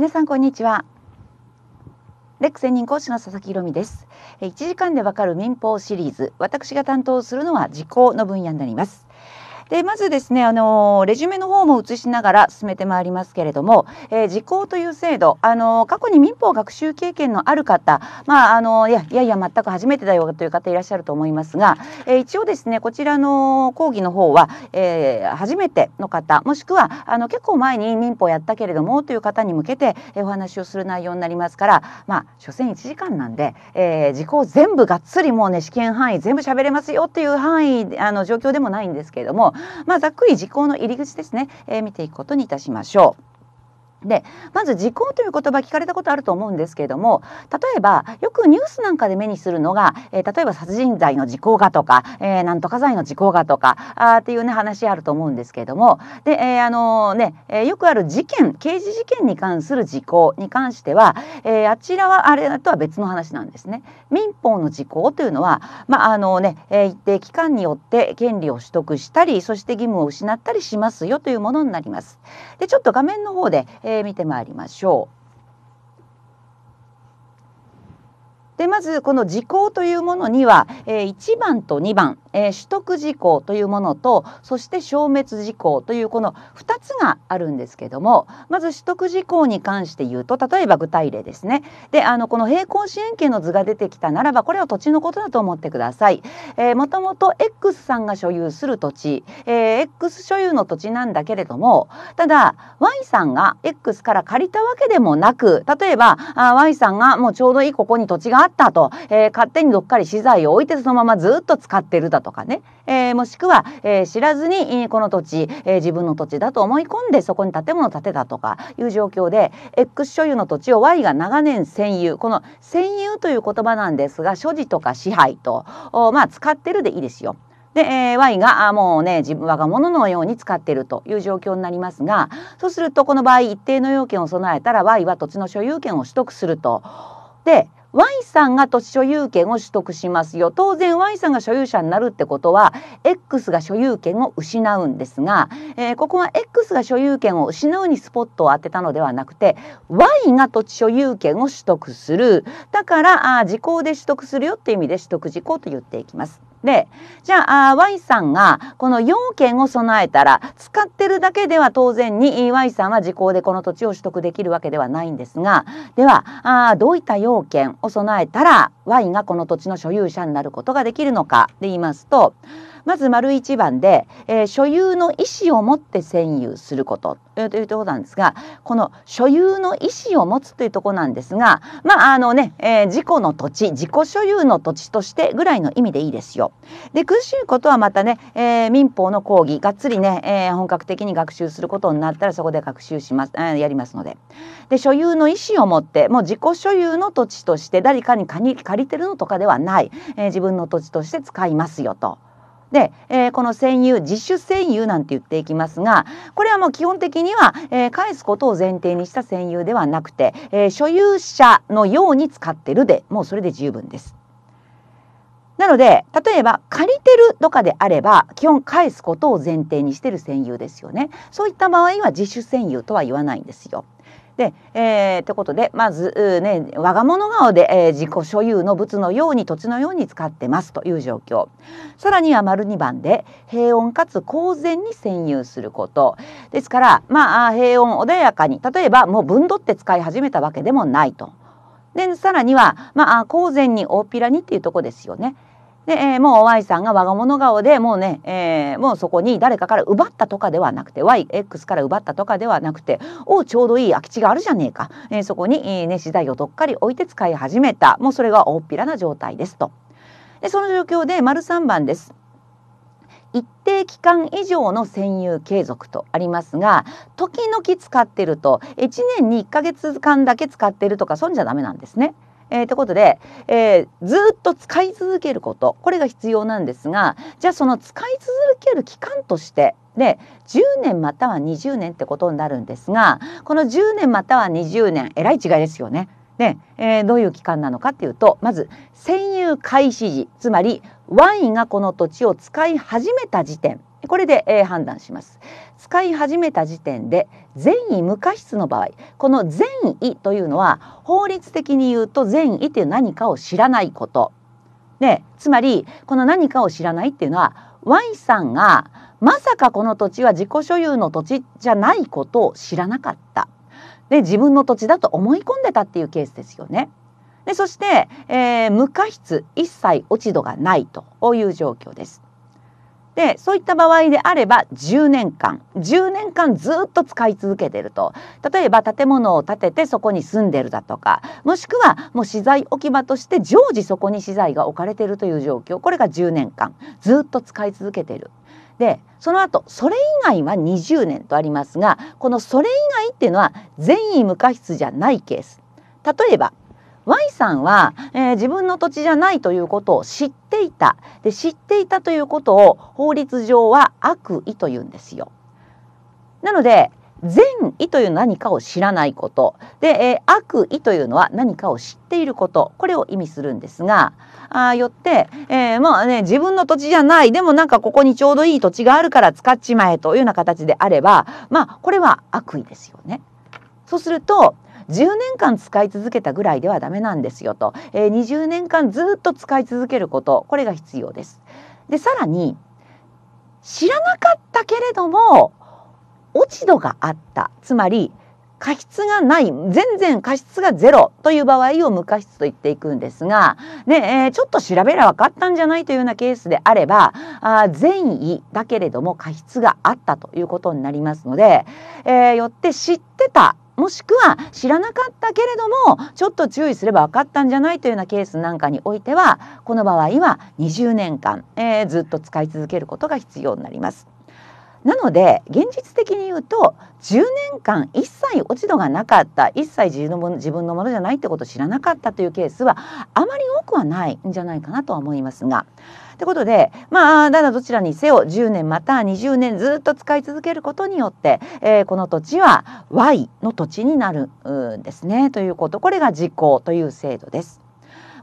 皆さんこんにちはレック専任講師の佐々木ろみです1時間でわかる民法シリーズ私が担当するのは時効の分野になりますでまずですねあのレジュメの方も映しながら進めてまいりますけれども、えー、時効という制度あの過去に民法学習経験のある方まああのいやいやいや全く初めてだよという方いらっしゃると思いますが、えー、一応ですねこちらの講義の方は、えー、初めての方もしくはあの結構前に民法やったけれどもという方に向けて、えお話をする内容になりますからまあ所詮1時間なんで、えー、時効全部がっつりもうね試験範囲全部喋れますよっていう範囲あの状況でもないんですけれどもまあ、ざっくり時効の入り口ですね、えー、見ていくことにいたしましょう。でまず時効という言葉聞かれたことあると思うんですけれども例えばよくニュースなんかで目にするのが、えー、例えば殺人罪の時効がとか、えー、なんとか罪の時効がとかあっていうね話あると思うんですけれどもで、えー、あのー、ね、えー、よくある事件刑事事件に関する時効に関しては、えー、あちらはあれとは別の話なんですね。民法の時効というのは、まああのねえー、一定期間によって権利を取得したりそして義務を失ったりしますよというものになります。でちょっと画面の方で、えーえー、見てまいりましょう。でまずこの時効というものには、えー、1番と2番、えー、取得時効というものとそして消滅時効というこの2つがあるんですけどもまず取得時効に関して言うと例えば具体例ですねであのこの平行支援権の図が出てきたならばこれは土地のことだと思ってください。えー、もともと X さんが所有する土地、えー、X 所有の土地なんだけれどもただ Y さんが X から借りたわけでもなく例えばあ Y さんがもうちょうどいいここに土地があったと、えー、勝手にどっかに資材を置いてそのままずっと使ってるだとかね、えー、もしくは、えー、知らずにこの土地、えー、自分の土地だと思い込んでそこに建物を建てたとかいう状況で X 所有の土地を Y が長年占有この占有という言葉なんですが所持とか支配とまあ使ってるでいいですよ。で、えー、Y がもうね自分我が物のように使っているという状況になりますがそうするとこの場合一定の要件を備えたら Y は土地の所有権を取得すると。で Y さんが土地所有権を取得しますよ当然 Y さんが所有者になるってことは X が所有権を失うんですが、えー、ここは X が所有権を失うにスポットを当てたのではなくて Y が土地所有権を取得するだからあ時効で取得するよっていう意味で取得時効と言っていきます。でじゃあ Y さんがこの要件を備えたら使ってるだけでは当然に Y さんは時効でこの土地を取得できるわけではないんですがではあどういった要件を備えたら Y がこの土地の所有者になることができるのかで言いますとまず丸一番で、えー、所有の意思を持って占有すること、えー、というところなんですがこの所有の意思を持つというところなんですがまああのね、えー、自己の土地自己所有の土地としてぐらいの意味でいいですよ。で苦しいことはまたね、えー、民法の講義がっつりね、えー、本格的に学習することになったらそこで学習します、えー、やりますので。で所有の意思を持ってもう自己所有の土地として誰かに借りてるのとかではない、えー、自分の土地として使いますよと。で、えー、この占有自主占有なんて言っていきますがこれはもう基本的には、えー、返すことを前提にした占有ではなくて、えー、所有者のように使ってるでもうそれで十分です。なので例えば借りてるとかであれば基本返すことを前提にしてる占有ですよね。そういった場合は自主占有とは言わないんですよ。で、えー、ってことでまず、ね、我が物顔で、えー、自己所有の物のように土地のように使ってますという状況さらには丸2番で平穏かつ公然に占有することですからまあ平穏穏やかに例えばもう分取って使い始めたわけでもないと。でさらには、まあ、公然に大っぴらにっていうとこですよね。で、えー、もう Y さんが我が物顔でもうね、えー、もうそこに誰かから奪ったとかではなくて YX から奪ったとかではなくておちょうどいい空き地があるじゃねえか、えー、そこに、えー、ね、資材をどっかり置いて使い始めたもうそれが大っぴらな状態ですと。でその状況で丸3番です。一定期間以上の占有継続とありますが時々使ってると1年に1ヶ月間だけ使ってるとかそんじゃダメなんですね。えー、ということで、えー、ずっと使い続けることこれが必要なんですがじゃあその使い続ける期間としてで10年または20年ってことになるんですがこの10年または20年えらい違いですよね。ねえー、どういう期間なのかっていうとまず占有開始時つまりワインがこの土地を使い始めた時点これで、えー、判断します使い始めた時点で善意無過失の場合この善意というのは法律的に言うと善意という何かを知らないこと、ね、つまりこの何かを知らないっていうのは Y さんがまさかこの土地は自己所有の土地じゃないことを知らなかったで自分の土地だと思い込んでたっていうケースですよね。でそして、えー、無過失一切落ち度がないという状況です。でそういった場合であれば10年間10年間ずっと使い続けてると例えば建物を建ててそこに住んでるだとかもしくはもう資材置き場として常時そこに資材が置かれているという状況これが10年間ずっと使い続けてる。でその後それ以外は20年とありますがこのそれ以外っていうのは善意無過失じゃないケース例えば Y さんは、えー、自分の土地じゃないということを知っていたで知っていたということを法律上は悪意というんですよ。なので善意という何かを知らないことで、えー、悪意というのは何かを知っていることこれを意味するんですがあよって、えー、まあね自分の土地じゃないでもなんかここにちょうどいい土地があるから使っちまえというような形であればまあこれは悪意ですよね。そうすると10年間使い続けたぐらいではダメなんですよと、えー、20年間ずっと使い続けることこれが必要です。でさらに知らなかったけれども落ち度があったつまり過失がない全然過失がゼロという場合を無過失と言っていくんですが、ねえー、ちょっと調べりゃ分かったんじゃないというようなケースであればあ善意だけれども過失があったということになりますので、えー、よって知ってたもしくは知らなかったけれどもちょっと注意すれば分かったんじゃないというようなケースなんかにおいてはこの場合は20年間、えー、ずっと使い続けることが必要になります。なので現実的に言うと10年間一切落ち度がなかった一切自分のものじゃないってことを知らなかったというケースはあまり多くはないんじゃないかなとは思いますが。ということでまあだだどちらにせよ10年また20年ずっと使い続けることによって、えー、この土地は Y の土地になるんですねということこれが実行という制度です。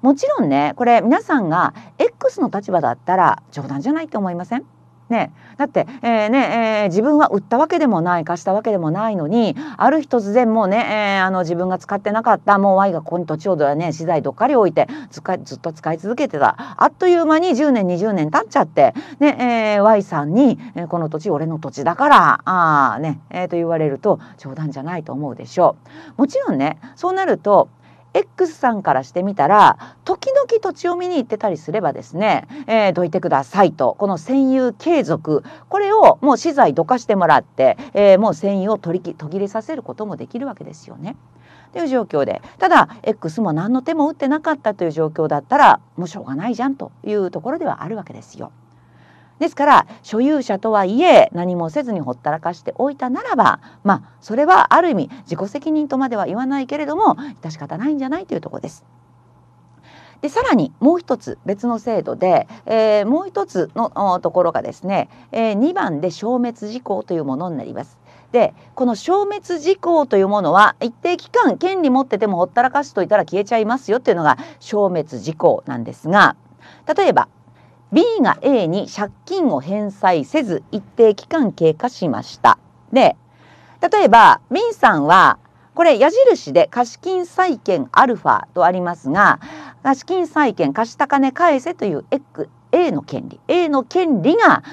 もちろんねこれ皆さんが X の立場だったら冗談じゃないって思いませんね、だって、えー、ねえー、自分は売ったわけでもない貸したわけでもないのにある日突然もうね、えー、あの自分が使ってなかったもう Y がここに土地をね資材どっかり置いてずっと使い続けてたあっという間に10年20年経っちゃって、ねえー、Y さんに、えー「この土地俺の土地だから」あねえー、と言われると冗談じゃないと思うでしょう。もちろんねそうなると X さんからしてみたら時々土地を見に行ってたりすればですね、えー、どいてくださいとこの占有継続これをもう資材どかしてもらって、えー、もう占有を取り途切れさせることもできるわけですよね。という状況でただ X も何の手も打ってなかったという状況だったらもうしょうがないじゃんというところではあるわけですよ。ですから所有者とはいえ何もせずにほったらかしておいたならばまあそれはある意味自己責任とまでは言わないけれども致し方ないんじゃないというとこです。でさらにもう一つ別の制度で、えー、もう一つのところがですね、えー、2番で消滅事項というものになります。でこの消滅事項というものは一定期間権利持っててもほったらかしといたら消えちゃいますよっていうのが消滅事項なんですが例えば B が A に借金を返済せず一定期間経過しました。で例えば B さんはこれ矢印で貸金債権アルファとありますが貸金債権貸した金返せという X A の権利 A の権利が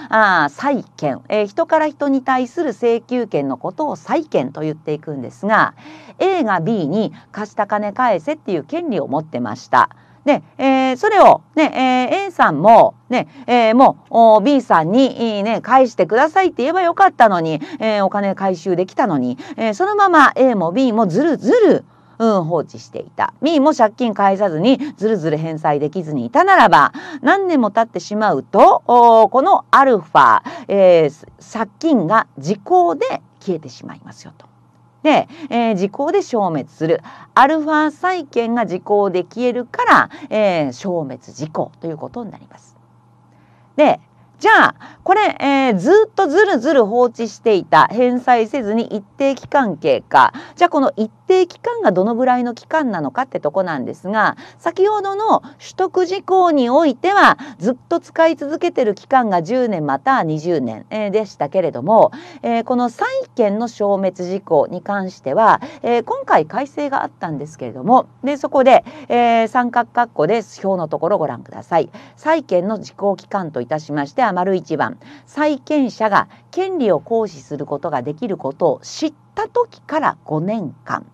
あ債権、えー、人から人に対する請求権のことを債権と言っていくんですが A が B に貸した金返せっていう権利を持ってました。で、えー、それをね、えー、A さんもね、えー、もう B さんに、ね、返してくださいって言えばよかったのに、えー、お金回収できたのに、えー、そのまま A も B もずるずるうん、放置していた。B も借金返さずにずるずる返済できずにいたならば、何年も経ってしまうと、このアルファ、えー、借金が時効で消えてしまいますよと。で、えー、時効で消滅するアルファ債権が時効で消えるから、えー、消滅時効ということになります。でじゃあこれ、えー、ずっとずるずる放置していた返済せずに一定期間経過じゃあこの一定期間がどのぐらいの期間なのかってとこなんですが先ほどの取得事項においてはずっと使い続けてる期間が10年または20年、えー、でしたけれども、えー、この債権の消滅事項に関しては、えー、今回改正があったんですけれどもでそこで、えー、三角括弧で表のところをご覧ください。債権の時効期間といたしまして丸一番債権者が権利を行使することができることを知った時から5年間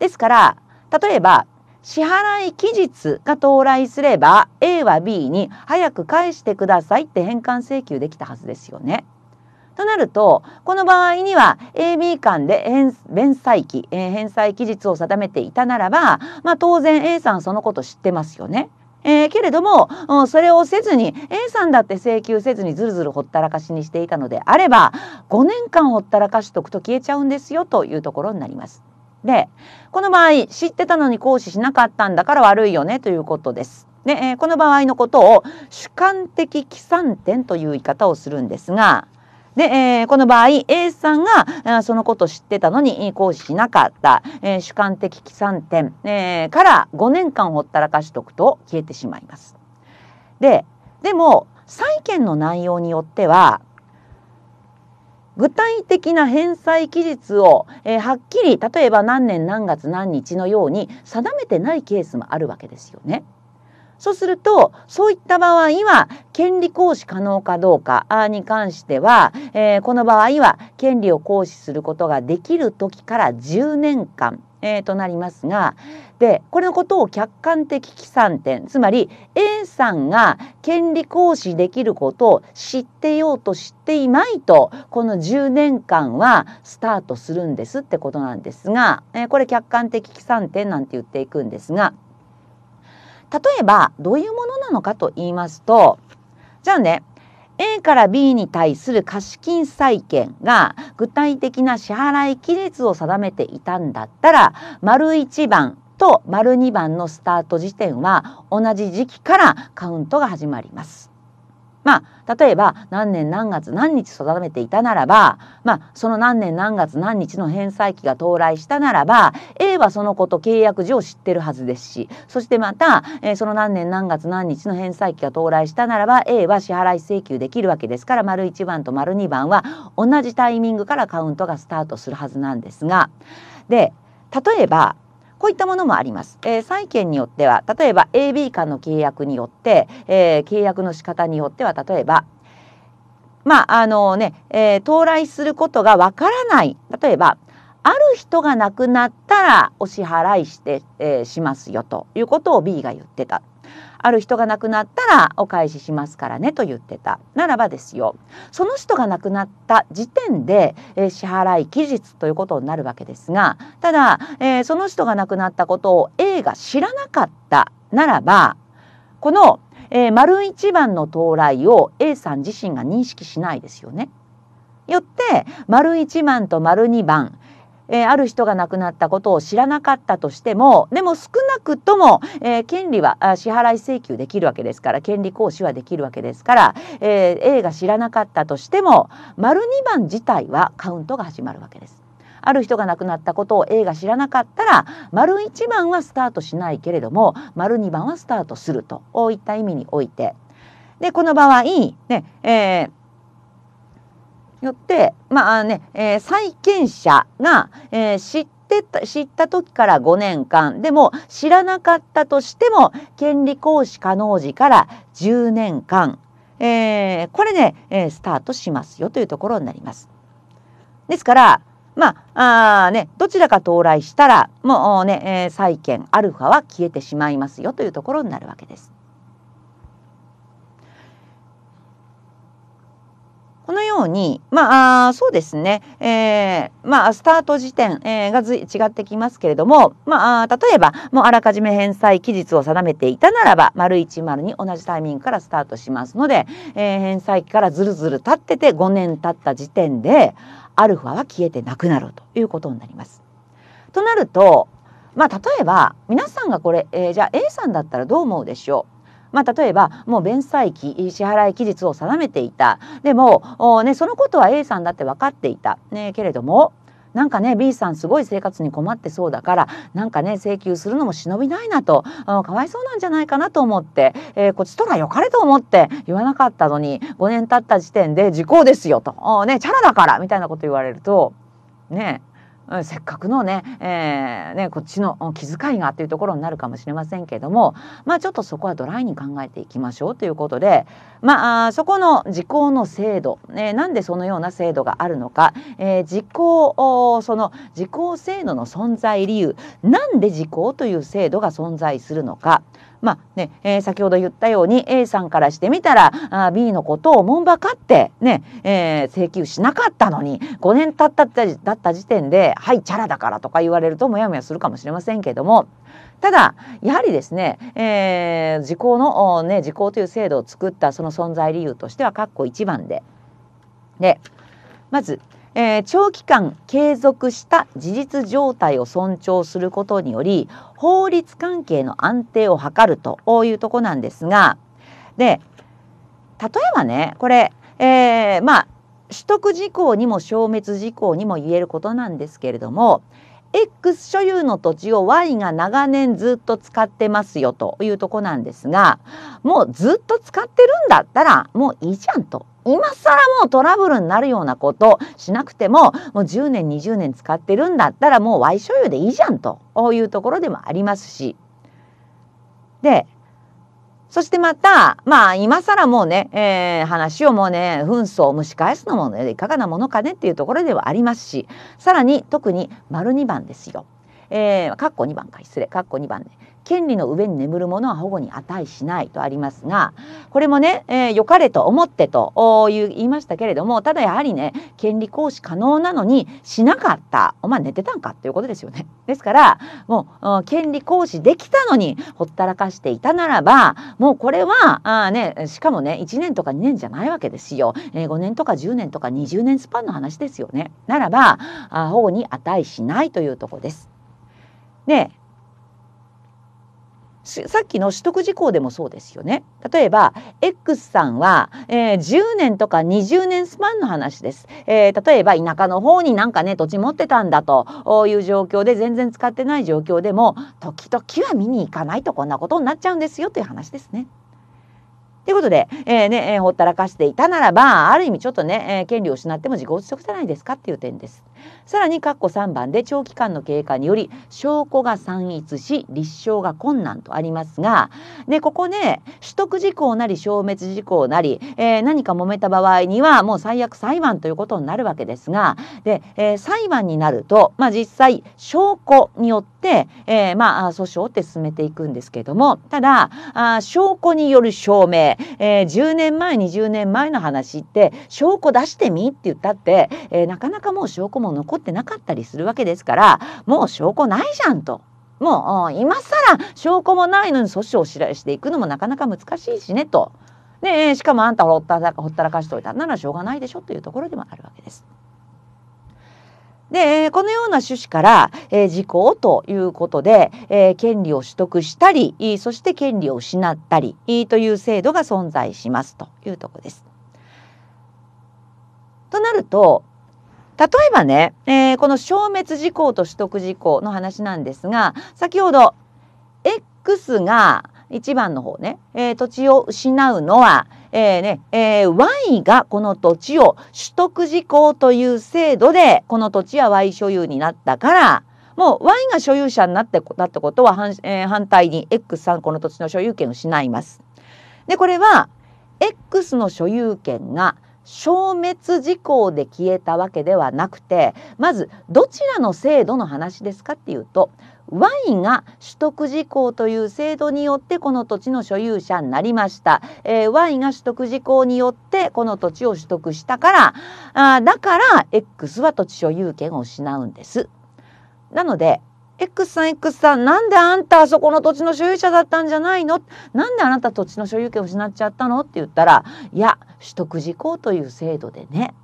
ですから例えば支払い期日が到来すれば A は B に早く返してくださいって返還請求できたはずですよね。となるとこの場合には AB 間で返済期、え返済期日を定めていたならば、まあ、当然 A さんそのこと知ってますよね。えー、けれども、うん、それをせずに A さんだって請求せずにずるずるほったらかしにしていたのであれば5年間ほったらかしとくと消えちゃうんですよというところになります。でこの場合知ってたのに行使しなかったんだから悪いよねということです。で、えー、この場合のことを主観的起算点という言い方をするんですがで、えー、この場合 A さんがそのこと知ってたのに行使しなかった、えー、主観的起算点、えー、から5年間ほったらかしとくと消えてしまいます。ででも債権の内容によっては具体的な返済期日を、えー、はっきり例えば何年何月何日のように定めてないケースもあるわけですよね。そうするとそういった場合は権利行使可能かどうかに関しては、えー、この場合は権利を行使することができる時から10年間、えー、となりますがでこれのことを客観的起算点つまり A さんが権利行使できることを知ってようと知っていないとこの10年間はスタートするんですってことなんですが、えー、これ客観的起算点なんて言っていくんですが。例えばどういうものなのかと言いますとじゃあね A から B に対する貸金債権が具体的な支払い期日を定めていたんだったら丸1番と丸2番のスタート時点は同じ時期からカウントが始まります。まあ例えば何年何月何日定めていたならば、まあ、その何年何月何日の返済期が到来したならば A はそのこと契約時を知ってるはずですしそしてまた、えー、その何年何月何日の返済期が到来したならば A は支払い請求できるわけですから丸1番と丸2番は同じタイミングからカウントがスタートするはずなんですがで例えばこういったものもあります。えー、債権によっては例えば AB 間の契約によって、えー、契約の仕方によっては例えばまああのね、えー、到来することがわからない例えばある人が亡くなったらお支払いして、えー、しますよということを B が言ってたある人が亡くなったらお返ししますからねと言ってたならばですよその人が亡くなった時点で、えー、支払い期日ということになるわけですがただ、えー、その人が亡くなったことを A が知らなかったならばこの、えー、丸一番の到来を A さん自身が認識しないですよね。よって丸1番と丸2番えー、ある人が亡くなったことを知らなかったとしてもでも少なくとも、えー、権利は支払い請求できるわけですから権利行使はできるわけですから、えー、A が知らなかったとしても丸2番自体はカウントが始まるわけです。ある人が亡くなったことを A が知らなかったら丸1番はスタートしないけれども丸2番はスタートするといった意味においてでこの場合、ねえーよって、まあねえー、債権者が、えー、知って知った時から5年間でも知らなかったとしても権利行使可能時から10年間、えー、これね、えー、スタートしますよというところになります。ですからまああね、どちらか到来したらもうね、えー、債権アルファは消えてしまいますよというところになるわけです。このように、まあ、あそうですね、えー、まあ、スタート時点、えー、がずい違ってきますけれども、まあ、例えば、もうあらかじめ返済期日を定めていたならば、丸1、丸に同じタイミングからスタートしますので、えー、返済期からずるずる経ってて5年経った時点で、アルファは消えてなくなるということになります。となると、まあ、例えば、皆さんがこれ、えー、じゃあ A さんだったらどう思うでしょうまあ、例えばもう弁済期支払い期日を定めていたでも、ね、そのことは A さんだって分かっていた、ね、けれどもなんかね B さんすごい生活に困ってそうだからなんかね請求するのも忍びないなと、かわいそうなんじゃないかなと思って、えー、こっちとらよかれと思って言わなかったのに5年経った時点で時効ですよと、ね、チャラだからみたいなこと言われるとねえせっかくのね,、えーね、こっちの気遣いがというところになるかもしれませんけれども、まあ、ちょっとそこはドライに考えていきましょうということで、まあ、そこの時効の制度、ね、なんでそのような制度があるのか、えー、時効その時効制度の存在理由なんで時効という制度が存在するのかまあね、えー、先ほど言ったように A さんからしてみたらあ B のことをもんばかってね、えー、請求しなかったのに5年経っただった時点で「はいチャラだから」とか言われるとモヤモヤするかもしれませんけどもただやはりですね、えー、時効の、ね、時効という制度を作ったその存在理由としては括弧1番で。でまずえー、長期間継続した事実状態を尊重することにより法律関係の安定を図るというとこなんですがで例えばねこれ、えー、まあ取得事項にも消滅事項にも言えることなんですけれども X 所有の土地を Y が長年ずっと使ってますよというとこなんですがもうずっと使ってるんだったらもういいじゃんと今更もうトラブルになるようなことしなくてももう10年20年使ってるんだったらもう Y 所有でいいじゃんというところでもありますしでそしてまた、まあ今更もうね、えー、話をもうね、紛争を蒸し返すのもね、いかがなものかねっていうところではありますし、さらに特に丸2番ですよ。えー、括弧二番か失礼、括弧二番ね。権利の上に眠るものは保護に値しないとありますがこれもね、えー、良かれと思ってとおいう言いましたけれどもただやはりね権利行使可能なのにしなかったお前寝てたんかということですよね。ですからもう権利行使できたのにほったらかしていたならばもうこれはあ、ね、しかもね1年とか2年じゃないわけですよ、えー、5年とか10年とか20年スパンの話ですよね。ならばあ保護に値しないというとこです。でさっきの取得事項でもそうですよね。例えば X さんは、えー、10年とか20年スパンの話です。えー、例えば田舎の方になんかね土地持ってたんだという状況で全然使ってない状況でも時々は見に行かないとこんなことになっちゃうんですよという話ですね。ということで、えー、ね、えほったらかしていたならばある意味ちょっとね、え権利を失っても自業自得じゃないですかっていう点です。さらに括弧3番で長期間の経過により証拠が散逸し立証が困難とありますが、でここね取得事項なり消滅事項なり、えー、何か揉めた場合にはもう最悪裁判ということになるわけですがで、えー、裁判になると、まあ、実際証拠によって、えー、まあ、訴訟って進めていくんですけどもただあ証拠による証明、えー、10年前20年前の話って証拠出してみって言ったって、えなかなかもう証拠も残ってなかったりするわけですからもう証拠ないじゃんと。もう今更証拠もないのに阻止をしていくのもなかなか難しいしねと。ねしかもあんたほったらほったらかしといたならしょうがないでしょというところでもあるわけです。でこのような趣旨から、えー、時効ということで、えー、権利を取得したりそして権利を失ったりという制度が存在しますというとこです。となると例えばね、えー、この消滅事項と取得事項の話なんですが先ほど X が1番の方ね、えー、土地を失うのは、えーねえー、Y がこの土地を取得事項という制度でこの土地は Y 所有になったからもう Y が所有者になってだってことは反,、えー、反対に X さんこの土地の所有権を失います。でこれは X の所有権が消滅事項で消えたわけではなくてまずどちらの制度の話ですかっていうと Y が取得事項という制度によってこの土地の所有者になりました、えー、Y が取得事項によってこの土地を取得したからあだから X は土地所有権を失うんです。なので X さん X さんなんであんたあそこの土地の所有者だったんじゃないのなんであなた土地の所有権を失っちゃったのって言ったらいや取得時効という制度でね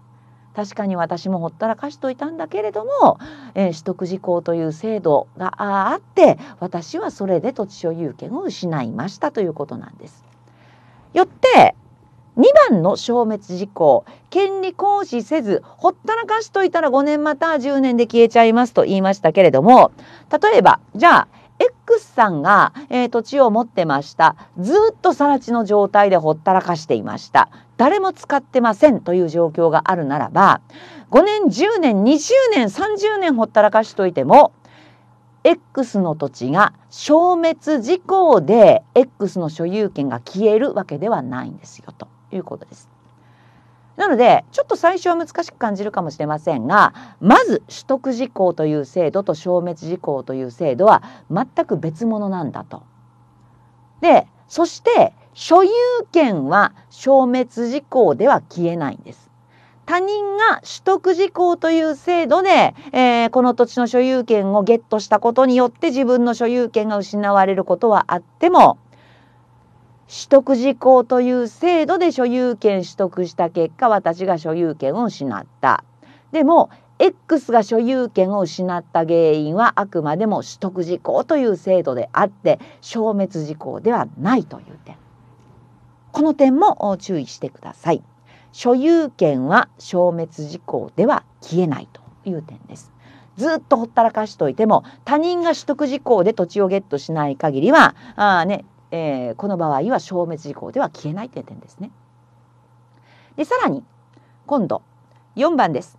確かに私もほったらかしといたんだけれども、えー、取得時効という制度があって私はそれで土地所有権を失いましたということなんです。よって2番の消滅事項権利行使せずほったらかしといたら5年また10年で消えちゃいますと言いましたけれども例えばじゃあ X さんが、えー、土地を持ってましたずっと更地の状態でほったらかしていました誰も使ってませんという状況があるならば5年10年20年30年ほったらかしといても X の土地が消滅事項で X の所有権が消えるわけではないんですよと。いうことです。なのでちょっと最初は難しく感じるかもしれませんがまず取得事項という制度と消滅事項という制度は全く別物なんだと。でそして所有権は消滅事項では消えないんです。他人が取得事項という制度で、えー、この土地の所有権をゲットしたことによって自分の所有権が失われることはあっても取得時効という制度で所有権取得した結果私が所有権を失ったでも X が所有権を失った原因はあくまでも取得時効という制度であって消滅時効ではないという点この点も注意してください所有権は消滅時効では消えないという点ですずっとほったらかしといても他人が取得事項で土地をゲットしない限りはあ、ね、えー、この場合は消滅事項では消えないという点ですね。でさらに今度4番です。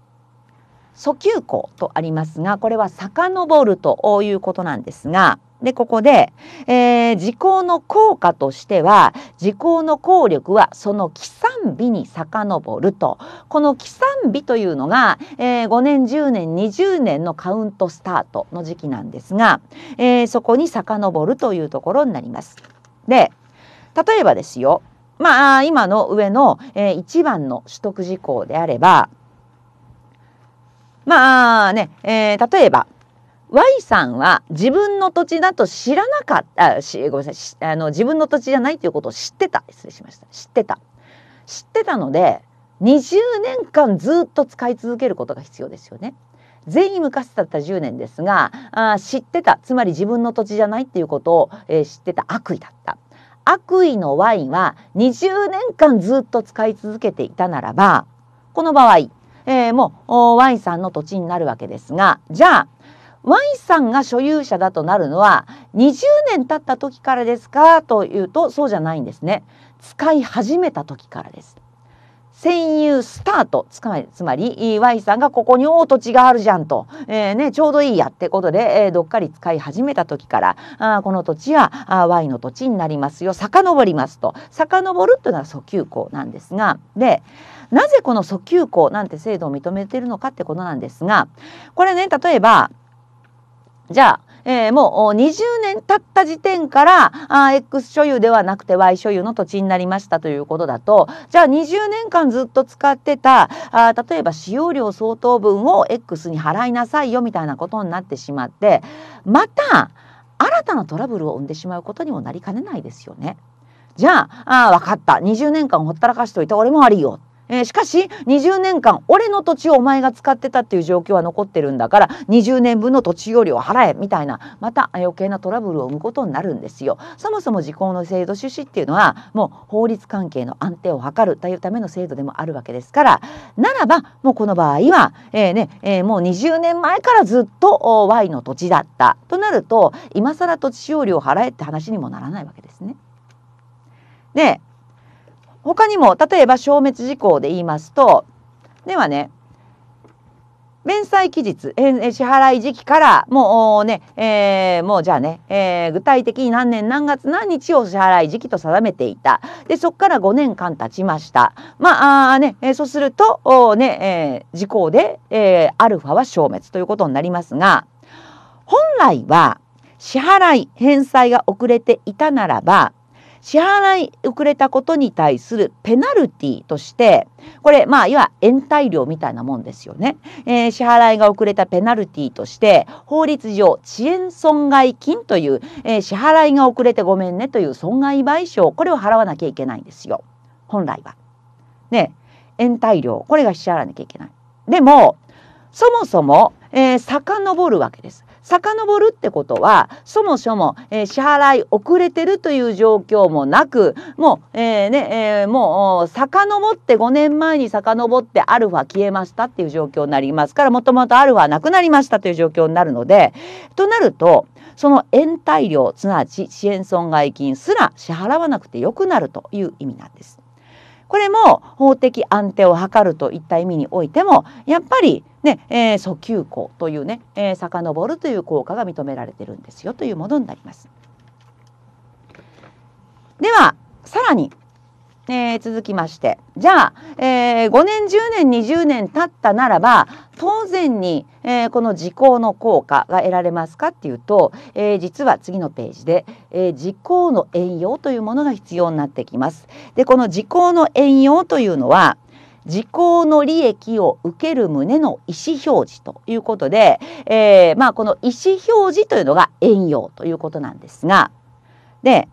訴求項とありますがこれは遡るということなんですがでここで、えー、時効の効果としては時効の効力はその起算日に遡るとこの起算日というのが、えー、5年10年20年のカウントスタートの時期なんですが、えー、そこに遡るというところになります。で例えばですよまあ今の上の、えー、1番の取得事項であればまあね、えー、例えば Y さんは自分の土地だと知らなかったあしごめんなさいあの自分の土地じゃないということを知ってた失礼しました知ってた知ってたので20年間ずっと使い続けることが必要ですよね。全員無価値だった10年ですがあ知ってたつまり自分の土地じゃないっていうことを、えー、知ってた悪意だった。悪意のワインは20年間ずっと使い続けていたならばこの場合、えー、もうワインさんの土地になるわけですがじゃあワインさんが所有者だとなるのは20年経った時からですかというとそうじゃないんですね使い始めた時からです占有スタートつまりつまり Y さんがここに大土地があるじゃんと、えーね、ちょうどいいやってことで、えー、どっかり使い始めた時からあこの土地はあ Y の土地になりますよ遡りますと遡るというのは訴求校なんですがでなぜこの訴求校なんて制度を認めているのかってことなんですがこれね例えばじゃあえー、もう20年経った時点からあ X 所有ではなくて Y 所有の土地になりましたということだとじゃあ20年間ずっと使ってたあ例えば使用料相当分を X に払いなさいよみたいなことになってしまってまた新たなトラブルを生んでしまうことにもなりかねないですよね。じゃああ分かった20年間ほったらかしといた俺も悪いよえー、しかし20年間俺の土地をお前が使ってたっていう状況は残ってるんだから20年分の土地容量を払えみたいなまた余計なトラブルを生むことになるんですよ。そもそも時効の制度趣旨っていうのはもう法律関係の安定を図るというための制度でもあるわけですからならばもうこの場合は、えー、ねえー、もう20年前からずっと Y の土地だったとなると今更土地使用料を払えって話にもならないわけですね。で他にも例えば消滅事項で言いますとではね弁済期日、え支払い時期からもうね、えー、もうじゃあね、えー、具体的に何年何月何日を支払い時期と定めていたでそこから5年間経ちましたまあね、えー、そうするとおね、えー、時効で、えー、アルファは消滅ということになりますが本来は支払い返済が遅れていたならば支払い遅れたことに対するペナルティとしてこれまあいわゆる延滞料みたいなもんですよね、えー、支払いが遅れたペナルティとして法律上遅延損害金という、えー、支払いが遅れてごめんねという損害賠償これを払わなきゃいけないんですよ本来は。ね延滞料これが支払わなきゃいけない。でもそもそも、えー、遡るわけです。遡るってことはそもそも、えー、支払い遅れてるという状況もなくもう、えー、ねえー、もう遡って5年前に遡ってアルファ消えましたっていう状況になりますからもともとアルファなくなりましたという状況になるのでとなるとその延滞料すなわち支援損害金すら支払わなくてよくなるという意味なんです。これも法的安定を図るといった意味においてもやっぱりね、えー、訴求効というね、えー、遡るという効果が認められてるんですよというものになります。ではさらに、えー、続きましてじゃあ、えー、5年10年20年経ったならば当然に、えー、この時効の効果が得られますかっていうと、えー、実は次のページで、えー、時効の遠用というものが必要になってきます。でこの時効の援用というのは時効の利益を受ける旨の意思表示ということで、えー、まあ、この意思表示というのが遠用ということなんですがで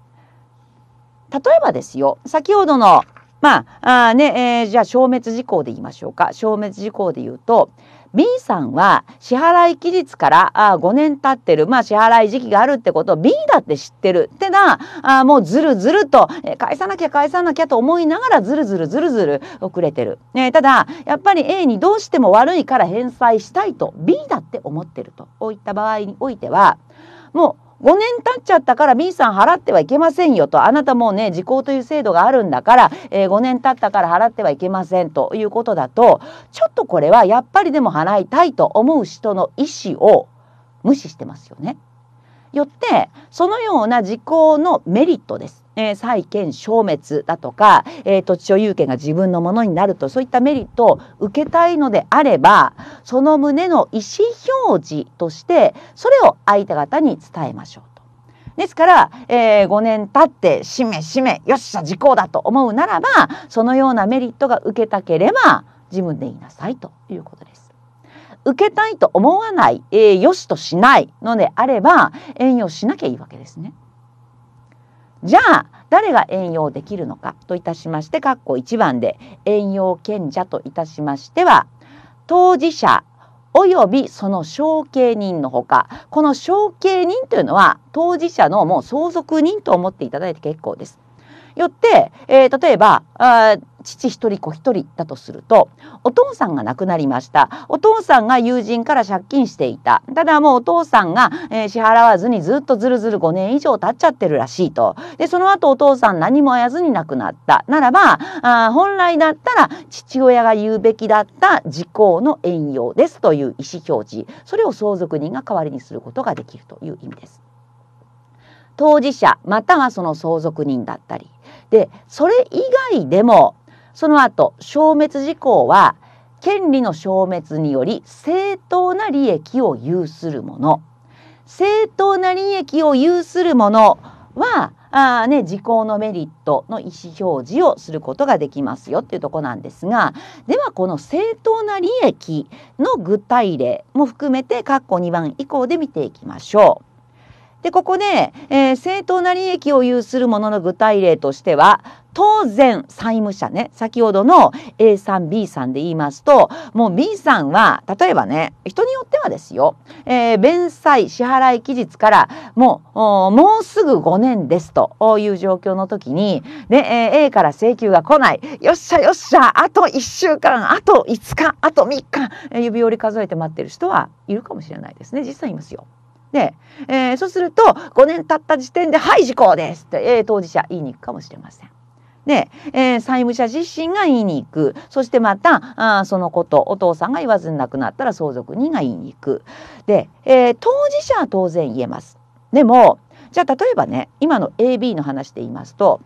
例えばですよ先ほどのまああねえー、じゃあ消滅事項で言いましょうか消滅事項で言うと B さんは支払い期日からあ5年経ってる、まあ、支払い時期があるってことを B だって知ってるってなあもうずるずると、え返さなきゃ返さなきゃと思いながらずるずるずるずる遅れてる、ね、ただやっぱり A にどうしても悪いから返済したいと B だって思ってるといった場合においてはもう5年経っちゃったから B さん払ってはいけませんよとあなたもうね時効という制度があるんだから、えー、5年経ったから払ってはいけませんということだとちょっとこれはやっぱりでも払いたいと思う人の意思を無視してますよね。よってそのような時効のメリットです。えー、債権消滅だとか、えー、土地所有権が自分のものになるとそういったメリットを受けたいのであればその旨の意思表示としてそれを相手方に伝えましょうと。ですから、えー、5年経ってしめしめよっしゃ時効だと思うならばそのようなメリットが受けたければ自分で言いなさいということです。受けたいと思わない、えー、よしとしないのであれば遠慮しなきゃいいわけですね。じゃあ誰が遠用できるのかといたしまして括弧1番で遠用権者といたしましては当事者及びその承継人のほかこの承継人というのは当事者のもう相続人と思っていただいて結構です。よって、えー、例えば父一人子一人だとするとお父さんが亡くなりましたお父さんが友人から借金していたただもうお父さんが、えー、支払わずにずっとずるずる5年以上経っちゃってるらしいとでその後お父さん何も言わずに亡くなったならばあ本来だったら父親が言うべきだった時効の遠用ですという意思表示それを相続人が代わりにすることができるという意味です。当事者またはその相続人だったりでそれ以外でもその後消滅事項は権利の消滅により正当な利益を有するもの正当な利益を有するものはあね、時効のメリットの意思表示をすることができますよっていうとこなんですがではこの正当な利益の具体例も含めて括弧2番以降で見ていきましょう。でここで、えー、正当な利益を有するものの具体例としては当然債務者ね先ほどの A さん B さんで言いますともう B さんは例えばね人によってはですよ、えー、弁済支払期日からもうもうすぐ5年ですという状況の時に、ねえー、A から請求が来ないよっしゃよっしゃあと1週間あと5日あと3日指折り数えて待ってる人はいるかもしれないですね実際いますよ。で、えー、そうすると5年経った時点で「はい時効です」って、えー、当事者言いに行くかもしれません。で、えー、債務者自身が言いに行くそしてまたあそのことお父さんが言わずに亡くなったら相続人が言いに行くで、えー、当事者は当然言えます。でもじゃあ例えばね今の AB の話で言いますと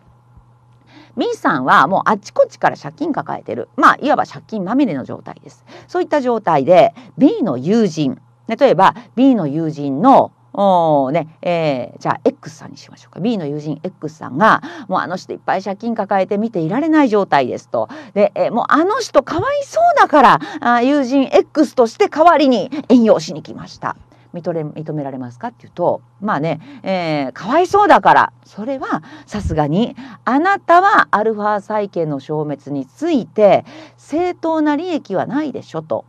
B さんはもうあっちこっちから借金抱えてるまあいわば借金まみれの状態です。そういった状態で B の友人例えば B の友人のおねえー、じゃあ X さんにしましょうか B の友人 X さんが「もうあの人いっぱい借金抱えて見ていられない状態です」と「で、えー、もうあの人かわいそうだからあ友人 X として代わりに引用しに来ました」認れ認められますかっていうとまあね、えー、かわいそうだからそれはさすがにあなたはアルファ債権の消滅について正当な利益はないでしょと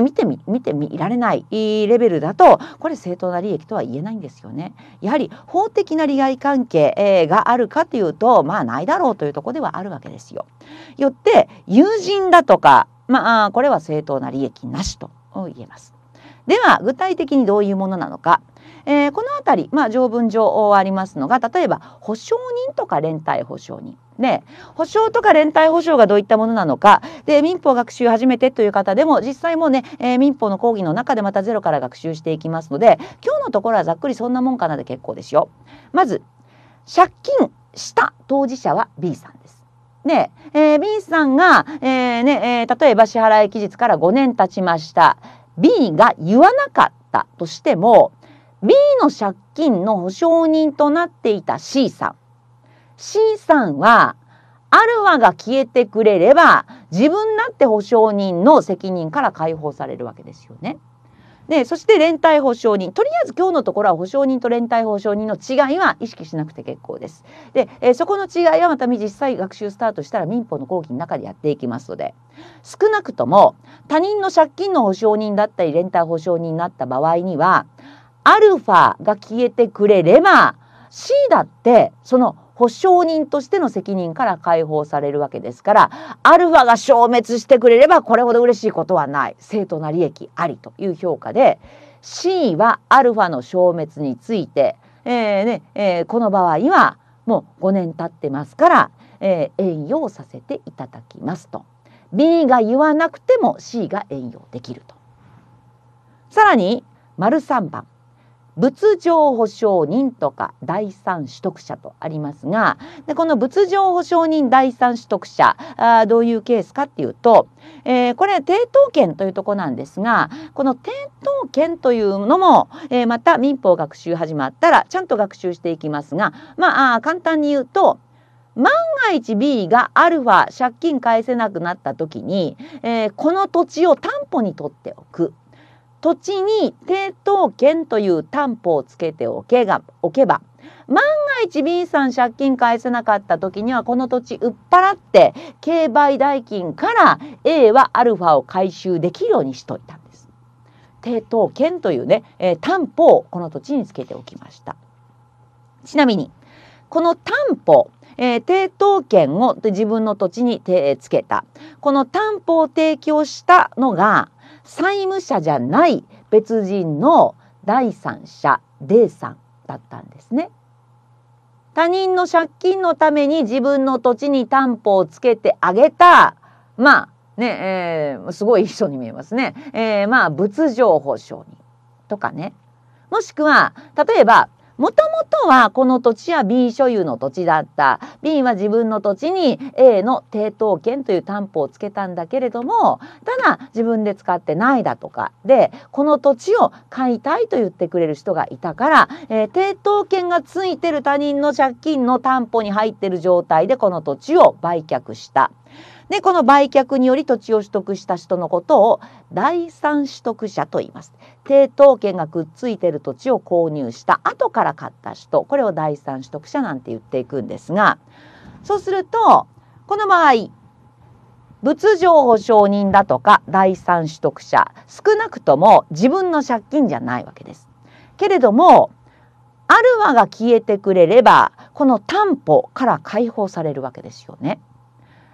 見てみ見てみられないレベルだとこれ正当な利益とは言えないんですよね。やはり法的な利害関係、があるかというとまあないだろうというとこではあるわけですよ。よって友人だとかまあこれは正当な利益なしと言えます。では具体的にどういうものなのかえー、この辺り、まあ、条文上ありますのが例えば保証人とか連帯保証人。ね、保証とか連帯保証がどういったものなのかで民法学習初めてという方でも実際もね、えー、民法の講義の中でまたゼロから学習していきますので今日のところはざっくりそんなもんかなで結構ですよ。まず借金した当事者は B さんです。ねえー、B さんが、えーねえー、例えば支払い期日から5年経ちました B が言わなかったとしても B の借金の保証人となっていた C さん C さんはアルファが消えてくれれば自分だって保証人の責任から解放されるわけですよね。でそして連帯保証人とりあえず今日のところは保証人と連帯保証人の違いは意識しなくて結構です。で、えー、そこの違いはまた実際学習スタートしたら民法の講義の中でやっていきますので少なくとも他人の借金の保証人だったり連帯保証人になった場合にはアルファが消えてくれれば C だってその保証人としての責任から解放されるわけですからアルファが消滅してくれればこれほど嬉しいことはない正当な利益ありという評価で C はアルファの消滅について、えーねえー、この場合はもう5年経ってますから、えー、援用させていただきますと B が言わなくても C が援用できると。さらに丸3番仏情保証人とか第三取得者とありますがでこの仏情保証人第三取得者あどういうケースかっていうと、えー、これ抵当権というとこなんですがこの抵当権というのも、えー、また民法学習始まったらちゃんと学習していきますがまあ簡単に言うと万が一 B がアルファ借金返せなくなった時に、えー、この土地を担保に取っておく土地に抵当権という担保をつけておけがおけば万が一 B さん借金返せなかった時にはこの土地売っ払って競売代金から A はアルファを回収できるようにしといたんです。抵当権というね、えー、担保をこの土地につけておきました。ちなみにこの担保えー、抵当権を自分の土地につけたこの担保を提供したのが債務者じゃない別人の第三者 D さんだったんですね。他人の借金のために自分の土地に担保をつけてあげたまあね、えー、すごい人に見えますね、えー、まあ物情保証人とかねもしくは例えばもともとはこの土地は B 所有の土地だった B は自分の土地に A の抵当権という担保をつけたんだけれどもただ自分で使ってないだとかでこの土地を買いたいと言ってくれる人がいたから、えー、抵当権がついてる他人の借金の担保に入ってる状態でこの土地を売却した。でこの売却により土地を取得した人のことを第三取得者と言います。抵当権がくっついている土地を購入した後から買った人これを第三取得者なんて言っていくんですがそうするとこの場合物情保証人だとか第三取得者少なくとも自分の借金じゃないわけです。けれどもアルマが消えてくれればこの担保から解放されるわけですよね。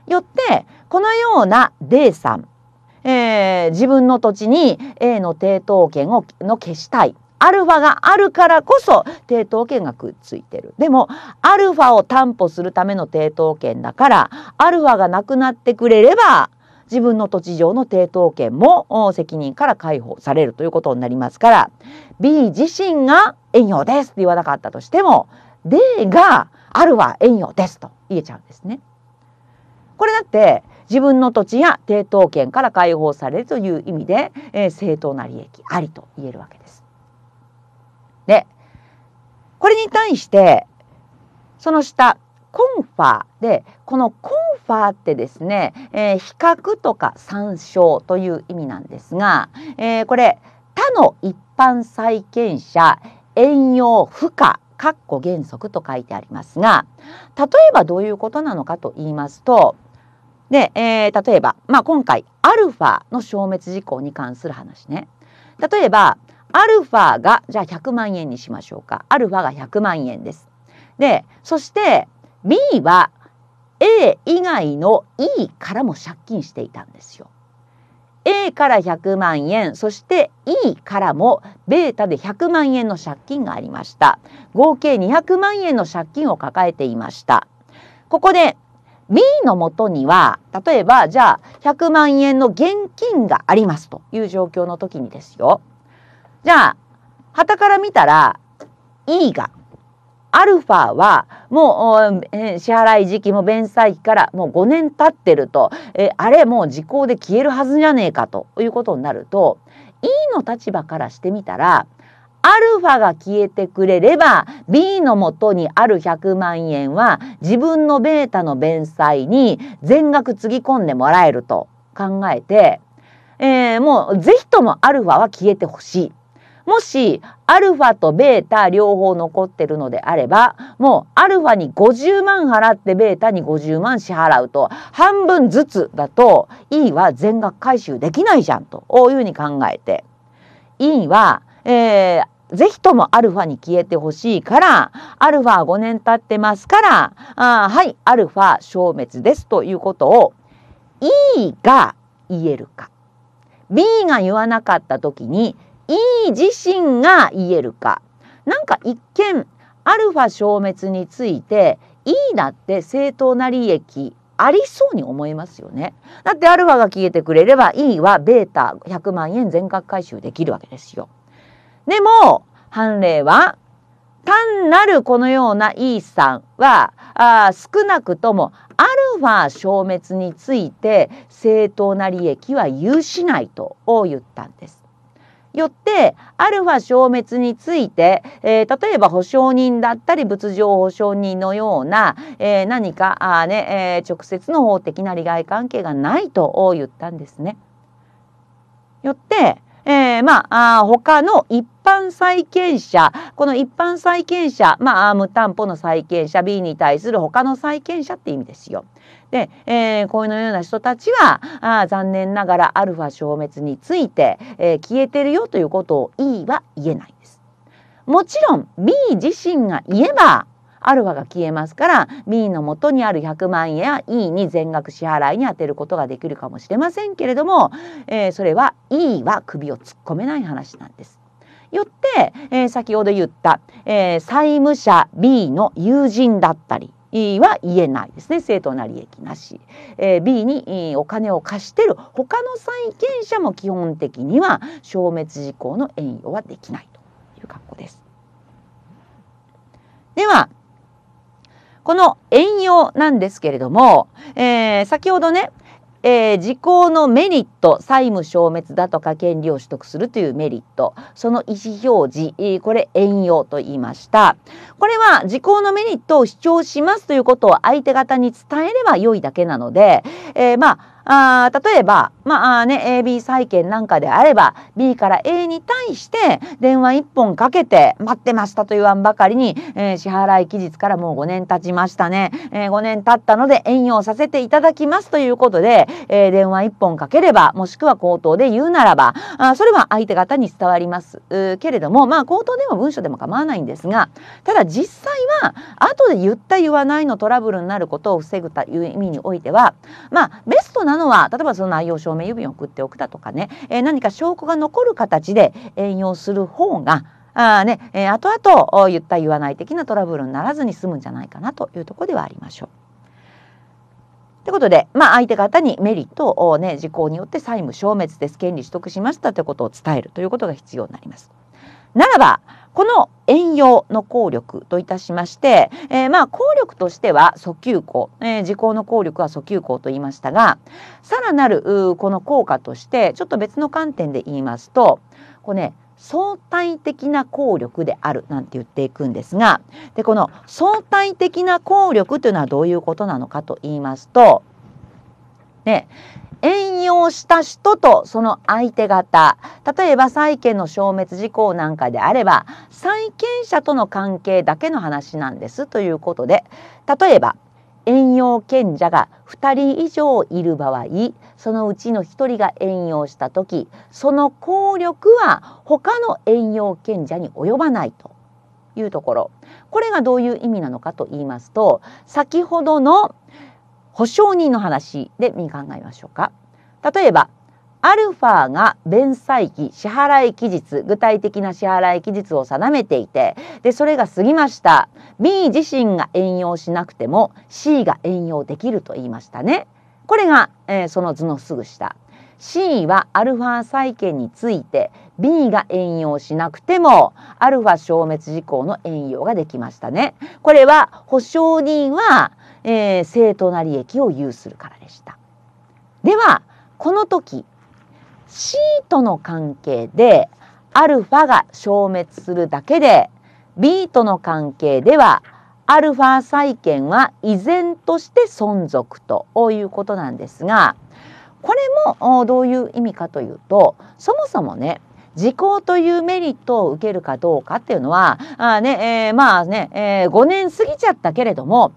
よってこのような D さん、えー、自分の土地に A の抵当権をの消したい。アルファがあるからこそ抵当権がくっついてる。でもアルファを担保するための抵当権だからアルファがなくなってくれれば自分の土地上の抵当権も責任から解放されるということになりますから B 自身が遠用ですって言わなかったとしても D がアルファ遠用ですと言えちゃうんですね。これだって自分の土地や抵当権から解放されるという意味で、えー、正当な利益ありと言えるわけです。でこれに対してその下コンファーでこのコンファーってですね、えー、比較とか参照という意味なんですが、えー、これ他の一般債権者遠用不可かっこ原則と書いてありますが例えばどういうことなのかと言いますとで、えー、例えば、まあ、今回アルファの消滅事項に関する話ね例えばアルファがじゃあ100万円にしましょうかアルファが100万円です。でそして B は A 以外の E からも借金していたんですよ。A から100万円そして E からもベータで100万円の借金がありました合計200万円の借金を抱えていましたここで B のもとには例えばじゃあ100万円の現金がありますという状況の時にですよじゃあたから見たら E がアルファはもう、え支払い時期も弁済期からもう5年経ってると、えあれもう時効で消えるはずじゃねえかということになると E の立場からしてみたらアルファが消えてくれれば B のもとにある100万円は自分のベータの弁済に全額つぎ込んでもらえると考えて、えー、もうぜひともアルファは消えてほしい。もしアルファとベータ両方残ってるのであればもうアルファに50万払ってベータに50万支払うと半分ずつだと E は全額回収できないじゃんというふうに考えて E は、えー、ぜひともアルファに消えてほしいから、アルファ5年経ってますから、あはい、アルファ消滅ですということを E が言えるか、B が言わなかった時に E 自身が言えるか、なんか一見、アルファ消滅について E だって正当な利益ありそうに思いますよね。だってアルファが消えてくれれば E はベータ100万円全額回収できるわけですよ。でも、判例は、単なるこのような E さんは、あ少なくともアルファ消滅について正当な利益は有しないと言ったんです。よってアルファ消滅について、えー、例えば保証人だったり物情保証人のような、えー、何かあ、ねえー、直接の法的な利害関係がないと言ったんですね。よってえー、まあ他の一般債権者この一般債権者、まあ、無担保の債権者 B に対する他の債権者って意味ですよ。で、えー、こういうような人たちはあ残念ながらアルファ消滅について、えー、消えてるよということを E は言えないんです。もちろん B 自身が言えばアルファが消えますから B の元にある100万円や E に全額支払いに充てることができるかもしれませんけれども、えー、それは E は首を突っ込めない話なんです。よって、えー、先ほど言った、えー、債務者 B の友人だったり E は言えないですね正当な利益なし、えー、B にお金を貸してる他の債権者も基本的には消滅事項の援用はできないという格好です。ではこの遠用なんですけれども、えー、先ほどねえー、時効のメリット債務消滅だとか権利を取得するというメリットその意思表示これ遠用と言いましたこれは時効のメリットを主張しますということを相手方に伝えれば良いだけなので、えー、まああ例えば、まあね、AB 債券なんかであれば B から A に対して電話1本かけて待ってましたと言わんばかりに、えー、支払い期日からもう5年経ちましたね、えー、5年経ったので遠用させていただきますということで、えー、電話1本かければもしくは口頭で言うならばあそれは相手方に伝わりますけれどもまあ口頭でも文書でも構わないんですがただ実際は後で言った言わないのトラブルになることを防ぐという意味においてはまあベストなのは例えばその内容証明郵便を送っておくだとかね、えー、何か証拠が残る形で援用する方があね、えー、後々言った言わない的なトラブルにならずに済むんじゃないかなというとこではありましょう。ということで、まあ、相手方にメリットを、ね、事項によって債務消滅です権利取得しましたということを伝えるということが必要になります。ならばこの遠用の効力といたしまして、えー、まあ効力としては訴求効、えー、時効の効力は訴求効と言いましたがさらなるこの効果としてちょっと別の観点で言いますとこれね相対的な効力であるなんて言っていくんですがでこの相対的な効力というのはどういうことなのかと言いますと、ね、遠用した人とその相手方例えば債権の消滅事項なんかであれば債権者との関係だけの話なんですということで例えば遠用賢者が2人以上いる場合そのうちの1人が遠用した時その効力は他の遠用賢者に及ばないというところこれがどういう意味なのかと言いますと先ほどの保証人の話で見考えましょうか。例えばアルファが弁済期支払い期日具体的な支払い期日を定めていてでそれが過ぎました B 自身が援用しなくても C が援用できると言いましたね。これが、えー、その図のすぐ下 C はアルファ債権について B が援用しなくてもアルファ消滅事項の援用ができましたね。これは保証人はえー、正当な利益を有するからでした。ではこの時 C との関係でアルファが消滅するだけで B との関係ではアルファ債権は依然として存続ということなんですがこれもどういう意味かというとそもそもね時効というメリットを受けるかどうかっていうのはあねえー、まあね、えー、5年過ぎちゃったけれども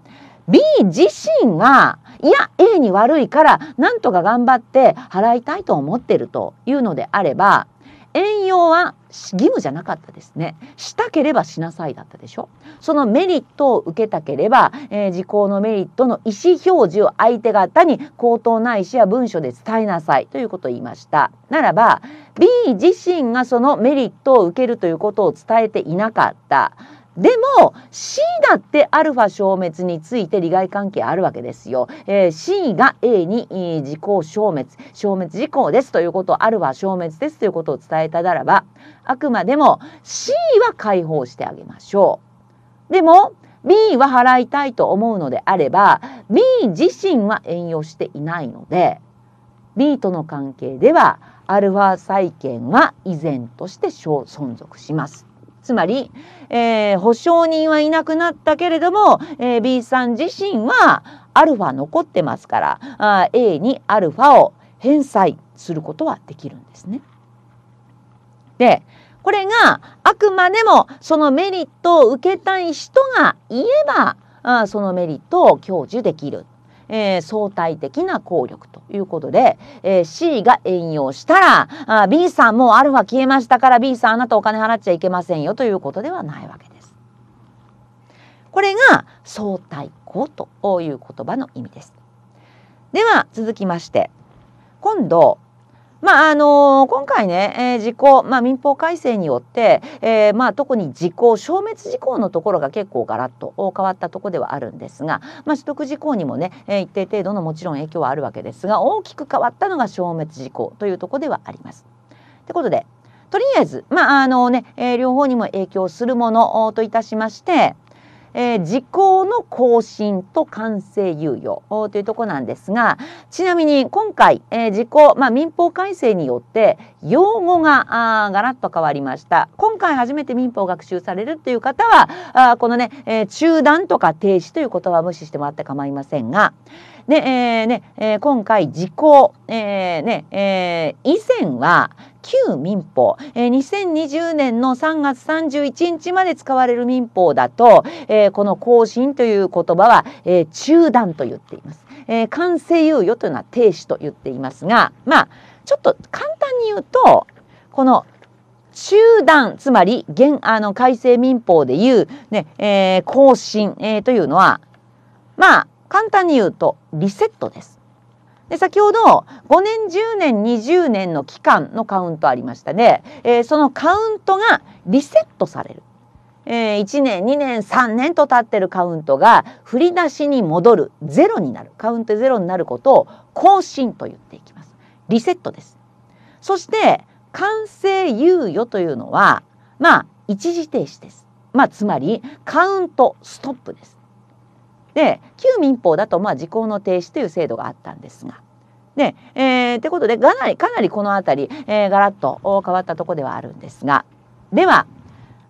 B 自身はいや A に悪いからなんとか頑張って払いたいと思ってるというのであれば遠用は義務じゃなかったですねしたければしなさいだったでしょそのメリットを受けたければ、えー、時効のメリットの意思表示を相手方に口頭ないしや文書で伝えなさいということを言いましたならば B 自身がそのメリットを受けるということを伝えていなかったでも C だってアルファ消滅について利害関係あるわけですよ。えー、C が A に自己消滅消滅事項ですということをアルファ消滅ですということを伝えたならばあくまでも C は解放してあげましょう。でも B は払いたいと思うのであれば B 自身は遠用していないので B との関係ではアルファ債権は依然として存続します。つまり、えー、保証人はいなくなったけれども、えー、B さん自身はアルファ残ってますからあ A にアルファを返済することはできるんですね。でこれがあくまでもそのメリットを受けたい人がいればあそのメリットを享受できる、えー、相対的な効力と。いうことで、えー、C が援用したらあ B さんもアルファ消えましたから B さんあなたお金払っちゃいけませんよということではないわけです。これが相対項という言葉の意味です。では続きまして今度まああの今回ね、えー、時効、まあ、民法改正によって、えーまあ、特に時効消滅時効のところが結構ガラッと変わったところではあるんですが、まあ、取得時効にもね、えー、一定程度のもちろん影響はあるわけですが大きく変わったのが消滅時効というところではあります。ということでとりあえず、まああのねえー、両方にも影響するものといたしましてえー、時効の更新と完成猶予というとこなんですがちなみに今回、えー、時効、まあ、民法改正によって用語があガラッと変わりました今回初めて民法学習されるという方はあこのね、えー、中断とか停止という言葉は無視してもらって構いませんがねえーねえー、今回時効、えーねえー、以前は旧民法、えー、2020年の3月31日まで使われる民法だと、えー、この更新という言葉は、えー、中断と言っています。えー、完成猶予というのは停止と言っていますが、まあ、ちょっと簡単に言うと、この中断、つまり現あの改正民法でいうね、ねえー、更新、えー、というのは、まあ、簡単に言うとリセットです。で先ほど5年10年20年の期間のカウントありましたね、えー、そのカウントがリセットされる、えー、1年2年3年と経ってるカウントが振り出しに戻るゼロになるカウントゼロになることを更新と言っていきますリセットですそして完成猶予というのはまあ一時停止ですまあつまりカウントストップですで旧民法だとまあ時効の停止という制度があったんですが。と、えー、ってことでかなりかなりこの辺り、えー、ガラッと変わったとこではあるんですがでは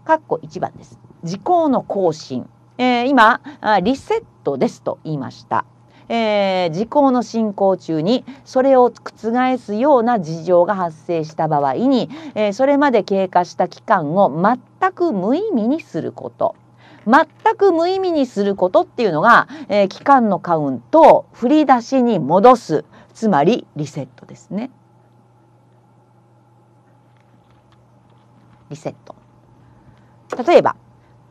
括弧1番です。時効の更新、えー、今リセットですと言いました。えー、時効の進行中にそれを覆すような事情が発生した場合に、えー、それまで経過した期間を全く無意味にすること。全く無意味にすることっていうのが、えー、期間のカウントを振り出しに戻すつまりリセットですね。リセット例えば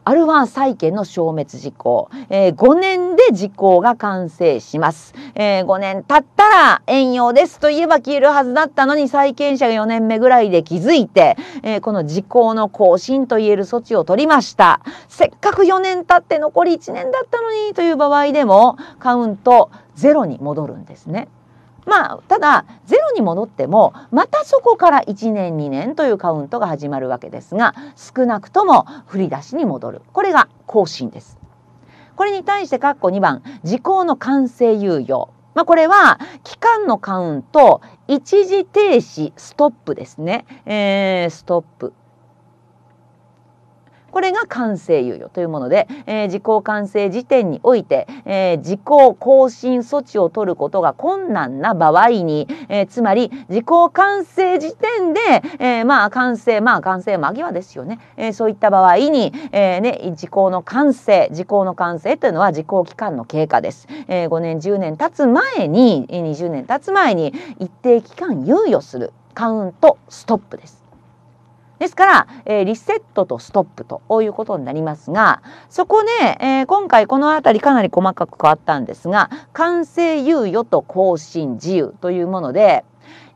アルファン債権の消滅事項、えー、5年で事項が完成します、えー、5年経ったら遠用ですと言えば消えるはずだったのに債権者が4年目ぐらいで気づいて、えー、この時効の更新といえる措置を取りましたせっかく4年経って残り1年だったのにという場合でもカウントゼロに戻るんですね。まあただゼロに戻ってもまたそこから1年2年というカウントが始まるわけですが少なくとも振り出しに戻るこれが更新です。これに対して括弧2番時効の完成猶予まあ、これは期間のカウント一時停止ストップですね、えー、ストップこれが完成猶予というもので、えー、時効完成時点において、えー、時効更新措置を取ることが困難な場合に、えー、つまり時効完成時点で、えー、まあ完成まあ完成間際ですよね、えー、そういった場合に、えーね、時効の完成時効の完成というのは時効期間の経過です、えー、5年10年経つ前に20年経つ前に一定期間猶予するカウントストップです。ですから、えー、リセットとストップということになりますがそこね、えー、今回この辺りかなり細かく変わったんですが完成猶予と更新自由というもので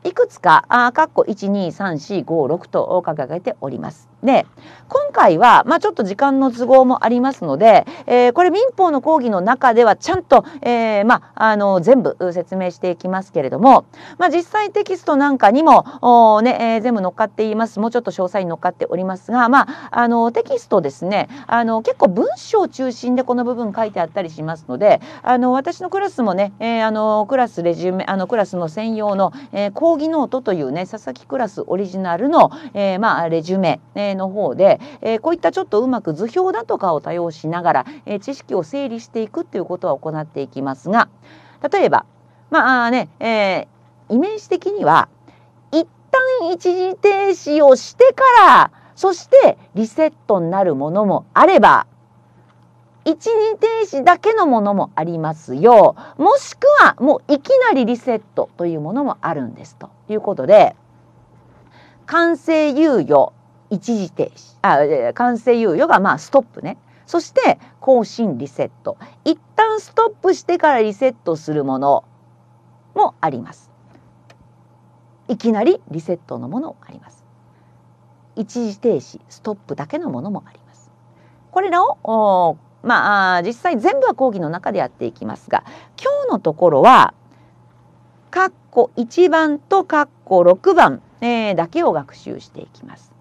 いくつか、あ、かっ1、2、3、4、5、6と掲げております。で今回は、まあ、ちょっと時間の都合もありますので、えー、これ民法の講義の中ではちゃんと、えー、まあ、あの全部説明していきますけれども、まあ、実際テキストなんかにもね、えー、全部乗っかっていますもうちょっと詳細に乗っかっておりますが、まあ、あのテキストですねあの結構文章中心でこの部分書いてあったりしますのであの私のクラスもね、えあのクラスレジュメあのクラスの専用の、えー、講義ノートというね佐々木クラスオリジナルの、えーまあ、レジュメ、えーの方で、えー、こういったちょっとうまく図表だとかを多用しながら、えー、知識を整理していくっていうことは行っていきますが例えばまあね、えー、イメージ的には一旦一時停止をしてからそしてリセットになるものもあれば一時停止だけのものもありますよもしくはもういきなりリセットというものもあるんですということで完成猶予一時停止あ完成猶予がまあストップねそして更新リセット一旦ストップしてからリセットするものもありますいきなりリセットのものもあります一時停止ストップだけのものもありますこれらをまあ実際全部は講義の中でやっていきますが今日のところは括弧1番と括弧6番、えー、だけを学習していきます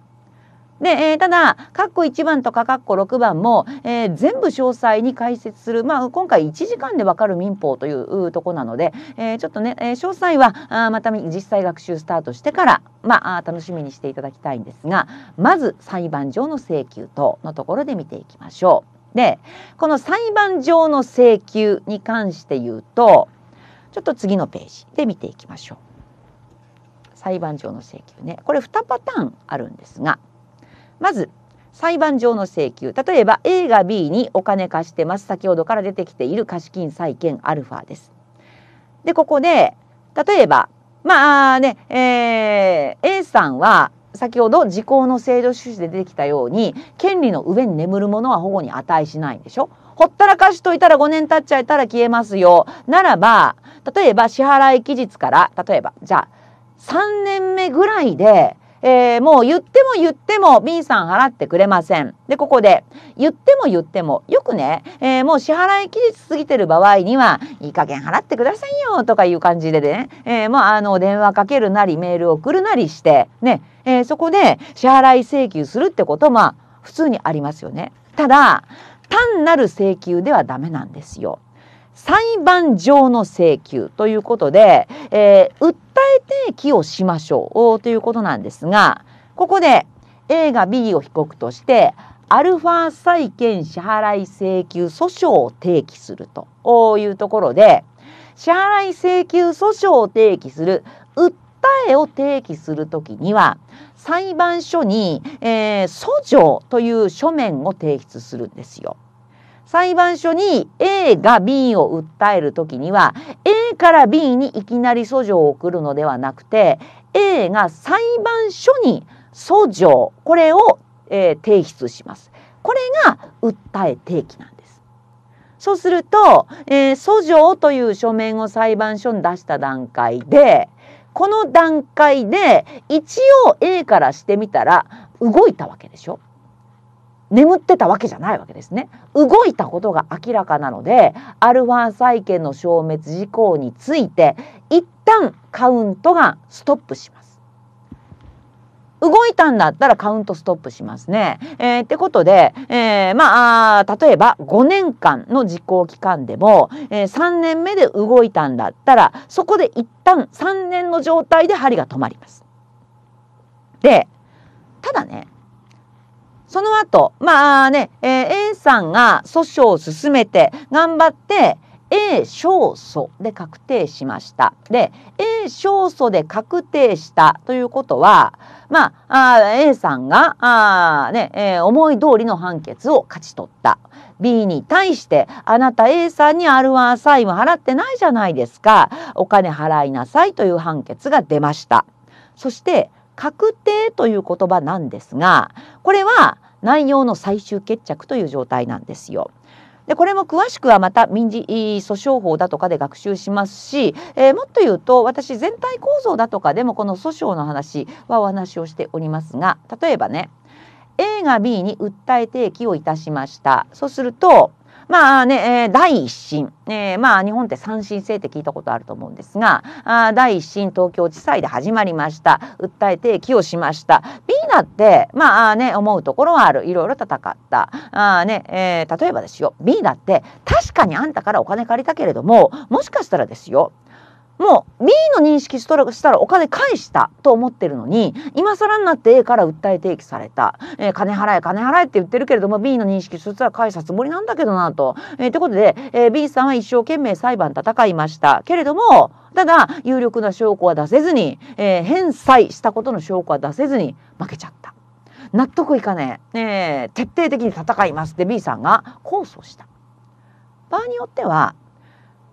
で、えー、ただ括弧1番とか括弧6番も、えー、全部詳細に解説する、まあ、今回1時間でわかる民法というとこなので、えー、ちょっとね、えー、詳細はあまた実際学習スタートしてから、まあ、楽しみにしていただきたいんですがまず裁判上の請求等のところで見ていきましょう。でこの裁判上の請求に関して言うとちょっと次のページで見ていきましょう。裁判上の請求ねこれ2パターンあるんですがまず裁判上の請求例えば A が B にお金貸してます先ほどから出てきている貸金債権アルファです。でここで例えばまあね、えー、A さんは先ほど時効の制度趣旨で出てきたように権利の上に眠るものは保護に値しないんでしょほったらかしといたら5年経っちゃったら消えますよならば例えば支払い期日から例えばじゃあ3年目ぐらいでえー、もう言っても言っても B さん払ってくれません。で、ここで言っても言ってもよくね、えー、もう支払い期日過ぎてる場合にはいい加減払ってくださいよとかいう感じでね、えー、もうあの電話かけるなりメール送るなりしてね、えー、そこで支払い請求するってことまあ普通にありますよね。ただ単なる請求ではダメなんですよ。裁判上の請求ということで、えー、訴え提起をしましょうということなんですがここで A が B を被告としてアルファ債権支払い請求訴訟を提起するというところで支払い請求訴訟を提起する訴えを提起するときには裁判所に、えー、訴状という書面を提出するんですよ。裁判所に A が B を訴える時には A から B にいきなり訴状を送るのではなくて A が裁判所に訴状これを、えー、提出します。これが訴え提起なんです。そうすると、えー、訴状という書面を裁判所に出した段階でこの段階で一応 A からしてみたら動いたわけでしょ。眠ってたわけじゃないわけですね。動いたことが明らかなので、ファ債権の消滅事項について、一旦カウントがストップします。動いたんだったらカウントストップしますね。えー、ってことで、えー、まあ例えば5年間の実行期間でも、えー、3年目で動いたんだったらそこで一旦3年の状態で針が止まります。でただねその後、まあね、えー、A さんが訴訟を進めて頑張って A 勝訴で確定しました。で、A 勝訴で確定したということは、まあ、あ A さんがあ、ねえー、思い通りの判決を勝ち取った。B に対してあなた A さんに R1 債務払ってないじゃないですかお金払いなさいという判決が出ましたそして確定という言葉なんですがこれは内容の最終決着という状態なんですよ。でこれも詳しくはまた民事訴訟法だとかで学習しますし、えー、もっと言うと私全体構造だとかでもこの訴訟の話はお話をしておりますが例えばね A が B に訴え提起をいたしましたそうするとまあね、えー、第一審、えー、まあ日本って三審制って聞いたことあると思うんですが、あ第一審東京地裁で始まりました。訴えて起訴しました。B だって、まあね、思うところはある。いろいろ戦った。あね、えー、例えばですよ、B だって確かにあんたからお金借りたけれども、もしかしたらですよ、もう B の認識したらお金返したと思ってるのに今更になって A から訴え提起された、えー、金払え金払えって言ってるけれども B の認識そしたら返したつもりなんだけどなと。えー、ということで、えー、B さんは一生懸命裁判戦いましたけれどもただ有力な証拠は出せずに、えー、返済したことの証拠は出せずに負けちゃった。納得いかねええー、徹底的に戦いますって B さんが控訴した場合によっては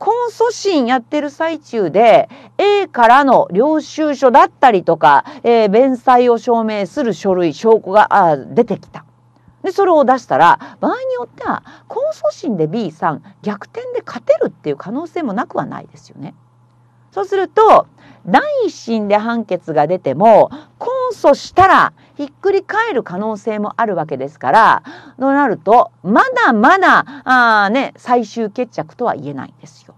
控訴審やってる最中で A からの領収書だったりとか、えー、弁済を証明する書類証拠があ出てきた。でそれを出したら場合によっては控訴審で B さん逆転で勝てるっていう可能性もなくはないですよね。そうすると第一審で判決が出ても控訴したらひっくり返る可能性もあるわけですからとなるとまだまだあ、ね、最終決着とは言えないんですよ。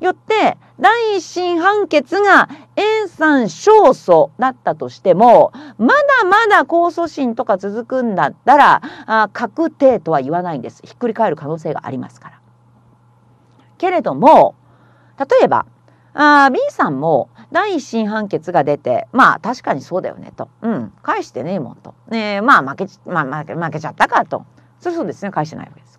よって第一審判決が A さん勝訴だったとしてもまだまだ控訴審とか続くんだったらあ確定とは言わないんですひっくり返る可能性がありますから。けれども例えばあ B さんも第一審判決が出てまあ確かにそうだよねと、うん、返してねえもんと、ね、まあ負け,、まあ、負け負けちゃったかとそれそうですね返してないわけです。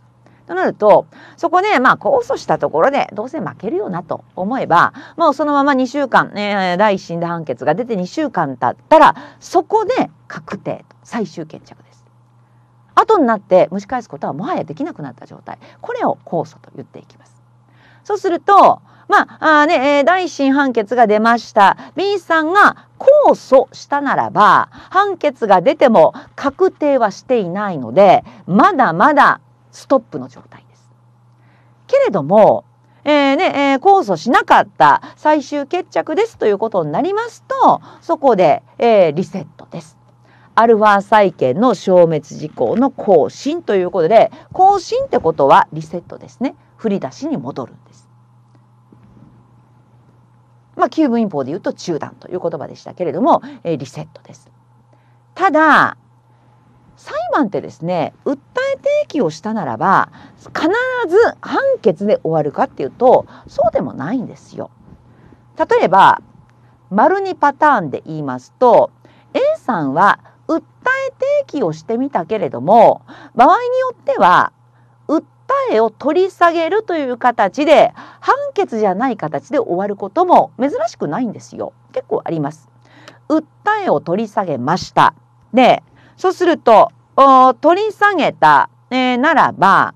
となるとそこで、まあ、控訴したところでどうせ負けるよなと思えばもうそのまま2週間、ね、第一審で判決が出て2週間経ったらそこで確定と最終決着です。後になって蒸し返すことはもはやできなくなった状態これを控訴と言っていきます。そうするとまああね、えー、第一審判決が出ました。B さんが控訴したならば、判決が出ても確定はしていないので、まだまだストップの状態です。けれども、えーねえー、控訴しなかった最終決着ですということになりますと、そこで、えー、リセットです。アルファ債権の消滅事項の更新ということで、更新ってことはリセットですね。振り出しに戻るんです。まあ、旧文法で言うと中断という言葉でしたけれども、えー、リセットです。ただ裁判ってですね訴え提起をしたならば必ず判決で終わるかっていうとそうでもないんですよ。例えば丸にパターンで言いますと A さんは訴え提起をしてみたけれども場合によっては訴答えを取り下げるという形で判決じゃない形で終わることも珍しくないんですよ。結構あります。訴えを取り下げました。で、そうすると取り下げた、えー、ならば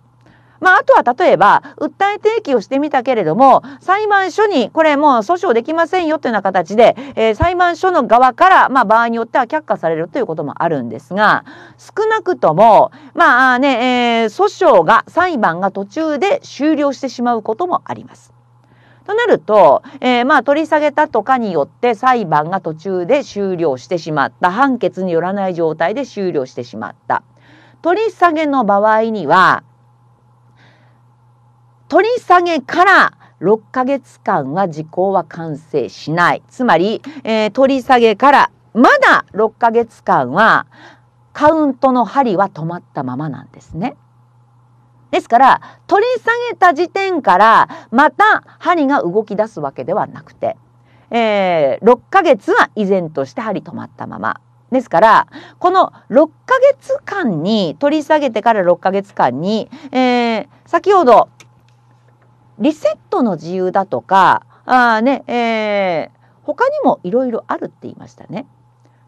まあ、あとは例えば訴え提起をしてみたけれども裁判所にこれもう訴訟できませんよというような形で、えー、裁判所の側から、まあ、場合によっては却下されるということもあるんですが少なくともまあね、えー、訴訟が裁判が途中で終了してしまうこともあります。となると、えー、まあ取り下げたとかによって裁判が途中で終了してしまった判決によらない状態で終了してしまった取り下げの場合には取り下げから6ヶ月間は時効は完成しない。つまり、えー、取り下げからまだ6ヶ月間はカウントの針は止まったままなんですね。ですから取り下げた時点からまた針が動き出すわけではなくて、えー、6ヶ月は依然として針止まったまま。ですからこの6ヶ月間に取り下げてから6ヶ月間に、えー、先ほどリセットの自由だとかあ、ねえー、他にもいろいろあるって言いましたね。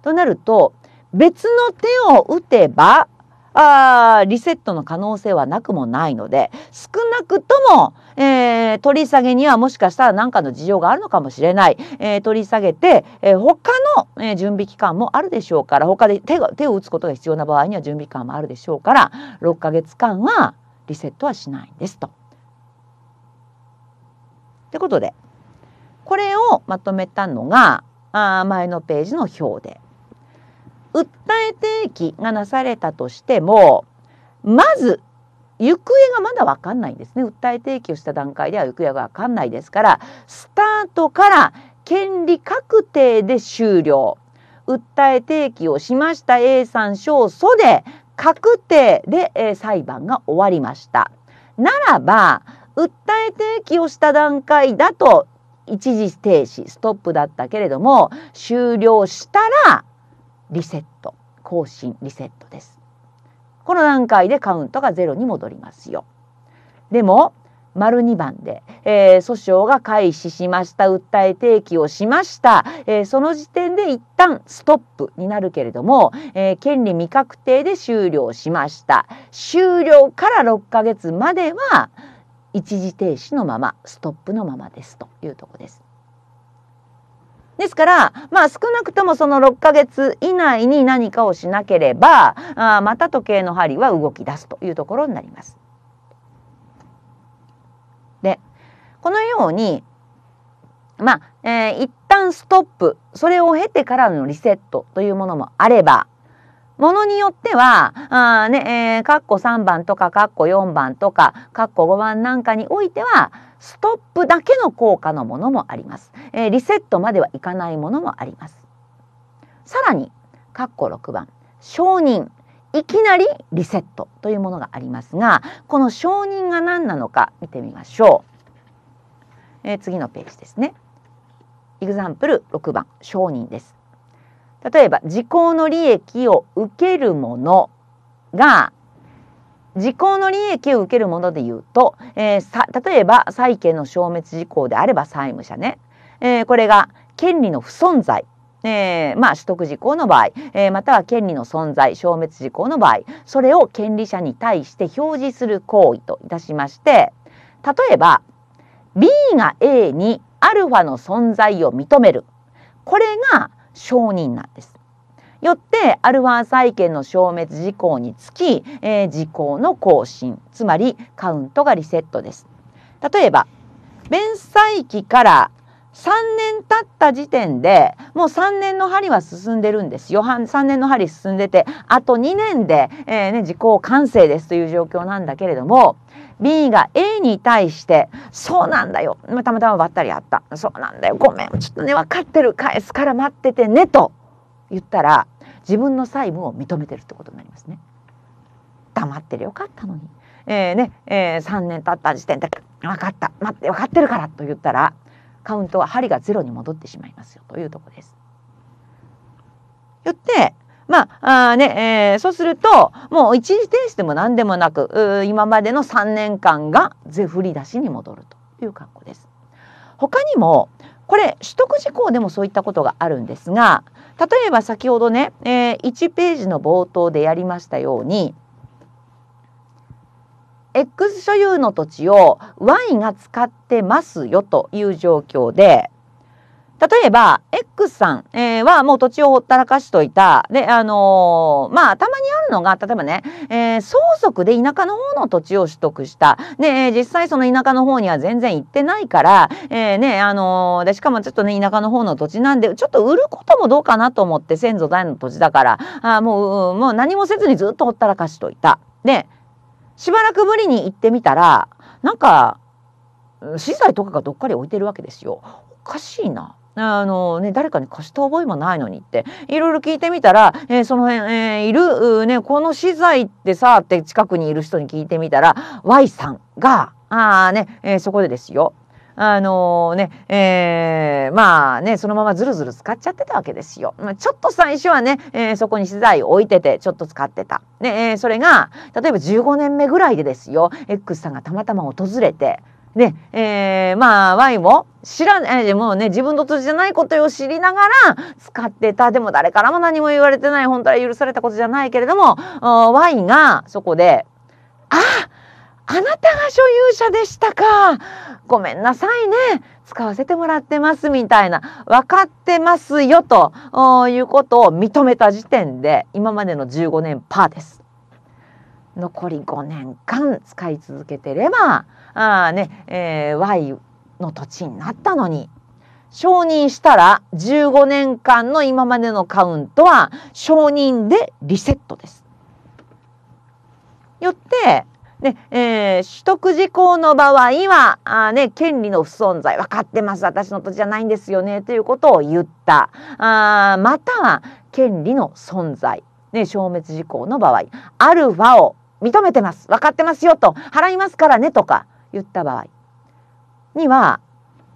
となると別の手を打てばあリセットの可能性はなくもないので少なくとも、えー、取り下げにはもしかしたら何かの事情があるのかもしれない、えー、取り下げて、えー、他の、えー、準備期間もあるでしょうから他で手手を打つことが必要な場合には準備期間もあるでしょうから6ヶ月間はリセットはしないんですと。ってことでこれをまとめたのがあ前のページの表で訴え提起がなされたとしてもまず行方がまだ分かんないんですね訴え提起をした段階では行方が分かんないですからスタートから権利確定で終了訴え提起をしました A さん勝訴で確定で、え裁判が終わりました。ならば訴え提起をした段階だと一時停止ストップだったけれども終了したらリセット更新リセットです。この段階でカウントがゼロに戻りますよ。でも丸2番で、えー、訴訟が開始しました訴え提起をしました、えー、その時点で一旦ストップになるけれども、えー、権利未確定で終了しました終了から6ヶ月までは一時停止のままストップのままですというとこです。ですから、まあ、少なくともその6ヶ月以内に何かをしなければあまた時計の針は動き出すというところになります。でこのようにまあ、えー、一旦ストップそれを経てからのリセットというものもあればものによってはあね、えー、括弧3番とか括弧4番とか括弧5番なんかにおいてはストップだけの効果のものもあります、えー、リセットまではいかないものもありますさらに括弧6番承認いきなりリセットというものがありますがこの承認が何なのか見てみましょう、えー、次のページですねエグザンプル6番承認です例えば時効の利益を受けるものが時効の利益を受けるものでいうと、えー、例えば債権の消滅時効であれば債務者ね、えー、これが権利の不存在えー、まあ取得時効の場合、えー、または権利の存在消滅時効の場合それを権利者に対して表示する行為といたしまして例えば B が A にアルファの存在を認めるこれが証人なんです。よってアルファ債権の消滅時効につき、えー、時効の更新つまりカウントがリセットです。例えば弁済期から3年経った時点でもう3年の針は進んでるんですよ3年の針進んでてあと2年で、えーね、時効完成ですという状況なんだけれども B が A に対して「そうなんだよたまたまばったりあったそうなんだよごめんちょっとね分かってる返すから待っててね」と言ったら自分の債務を認めてるってことになりますね。黙ってりよかったのに、えーねえー、3年経った時点で「分かった待って分かってるから」と言ったら「カウントは針がゼロに戻ってしまいますよというとこです。よってまああね、えー、そうするともう一時停止でも何でもなく今までの3年間が税振り出しに戻るという格好です。他にもこれ取得事項でもそういったことがあるんですが例えば先ほどね、えー、1ページの冒頭でやりましたように X 所有の土地を Y が使ってますよという状況で例えば X さん、えはもう土地をほったらかしといたであのー、まあたまにあるのが例えばね、えー、相続で田舎の方の土地を取得したで実際その田舎の方には全然行ってないから、えーねあのー、でしかもちょっとね田舎の方の土地なんでちょっと売ることもどうかなと思って先祖代の土地だからあもうもう何もせずにずっとほったらかしといた。でしばらくぶりに行ってみたらなんか資材とかがどっかり置いてるわけですよ。おかしいな。あのね、誰かに貸した覚えもないのにっていろいろ聞いてみたら、えー、その辺、えー、いる、ね、この資材ってさって近くにいる人に聞いてみたら Y さんがあ、ねえー、そこでですよあのね、えー、まあね、そのままずるずる使っちゃってたわけですよ。まあ、ちょっと最初はね、えー、そこに資材を置いてて、ちょっと使ってた。ね、えー、それが、例えば15年目ぐらいでですよ、X さんがたまたま訪れて、で、えー、まあ Y も知らないでもね自分の土地じゃないことを知りながら使ってたでも誰からも何も言われてない本当は許されたことじゃないけれども Y がそこで「あああなたが所有者でしたか。ごめんなさいね。使わせてもらってますみたいな。分かってますよということを認めた時点で今までの15年パーです。残り5年間使い続けてればあ、ねえー、Y の土地になったのに承認したら15年間の今までのカウントは承認でリセットです。よってで、えー、取得事項の場合は、あね、権利の不存在、分かってます、私の土地じゃないんですよね、ということを言った。あまたは、権利の存在、ね、消滅事項の場合、アルファを認めてます、分かってますよと、払いますからね、とか言った場合には、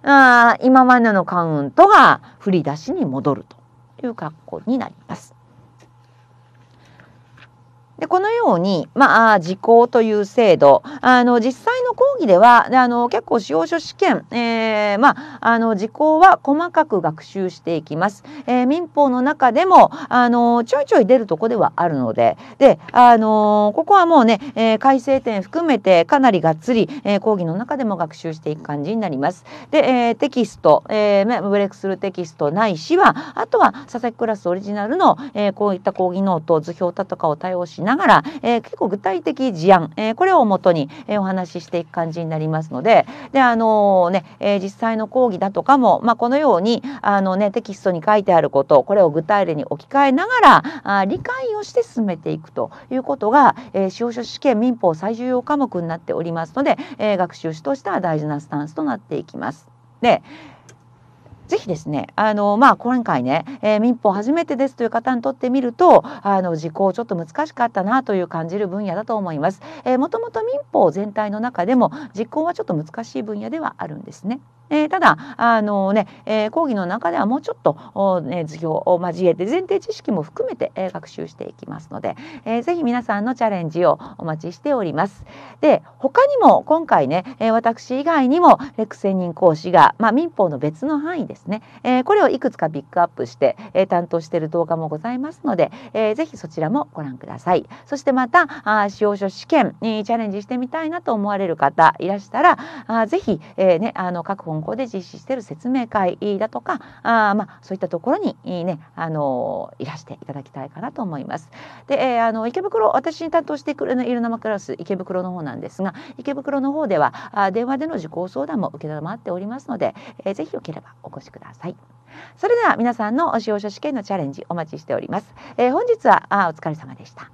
あ今までのカウントが振り出しに戻るという格好になります。でこのように、まあ、時効という制度あの実際の講義ではあの結構司法書試験、えーまあ、あの時効は細かく学習していきます、えー、民法の中でもあのちょいちょい出るとこではあるのでであのここはもうね、えー、改正点含めてかなりがっつり、えー、講義の中でも学習していく感じになります。で、えー、テキスト、えー、ブレイクするテキストないしはあとは佐々木クラスオリジナルの、えー、こういった講義ノート図表だとかを対応しながら、えー、結構具体的事案、えー、これをもとに、えー、お話ししていく感じになりますのでで、あのー、ねえー、実際の講義だとかも、まあ、このようにあの、ね、テキストに書いてあることこれを具体例に置き換えながらあ理解をして進めていくということが、えー、司法書試験民法最重要科目になっておりますので、えー、学習士としては大事なスタンスとなっていきます。でぜひですねあの、まあ、今回ね、えー、民法初めてですという方にとってみるとあの時効ちょっと難しかったなという感じる分野だと思います。えー、もともと民法全体の中でも時効はちょっと難しい分野ではあるんですね。えー、ただあのね、えー、講義の中ではもうちょっと、ね、図表を交えて前提知識も含めて、えー、学習していきますので、えー、ぜひ皆さんのチャレンジをお待ちしております。で他にも今回ね、えー、私以外にもレク専任講師が、まあ、民法の別の範囲ですね、えー、これをいくつかピックアップして、えー、担当している動画もございますので、えー、ぜひそちらもご覧ください。そしてまたあ使用書試験にチャレンジしてみたいなと思われる方いらしたらあぜひ、えーね、あの確保香港で実施している説明会だとかあ、まあ、そういったところに、ね、あのいらしていただきたいかなと思います。で、えー、あの池袋私に担当してくるのいる生クラス池袋の方なんですが池袋の方ではあ電話での受講相談も受け承っておりますので、えー、ぜひよければお越しください。それでは皆さんの使用者試験のチャレンジお待ちしております。えー、本日はあお疲れ様でした。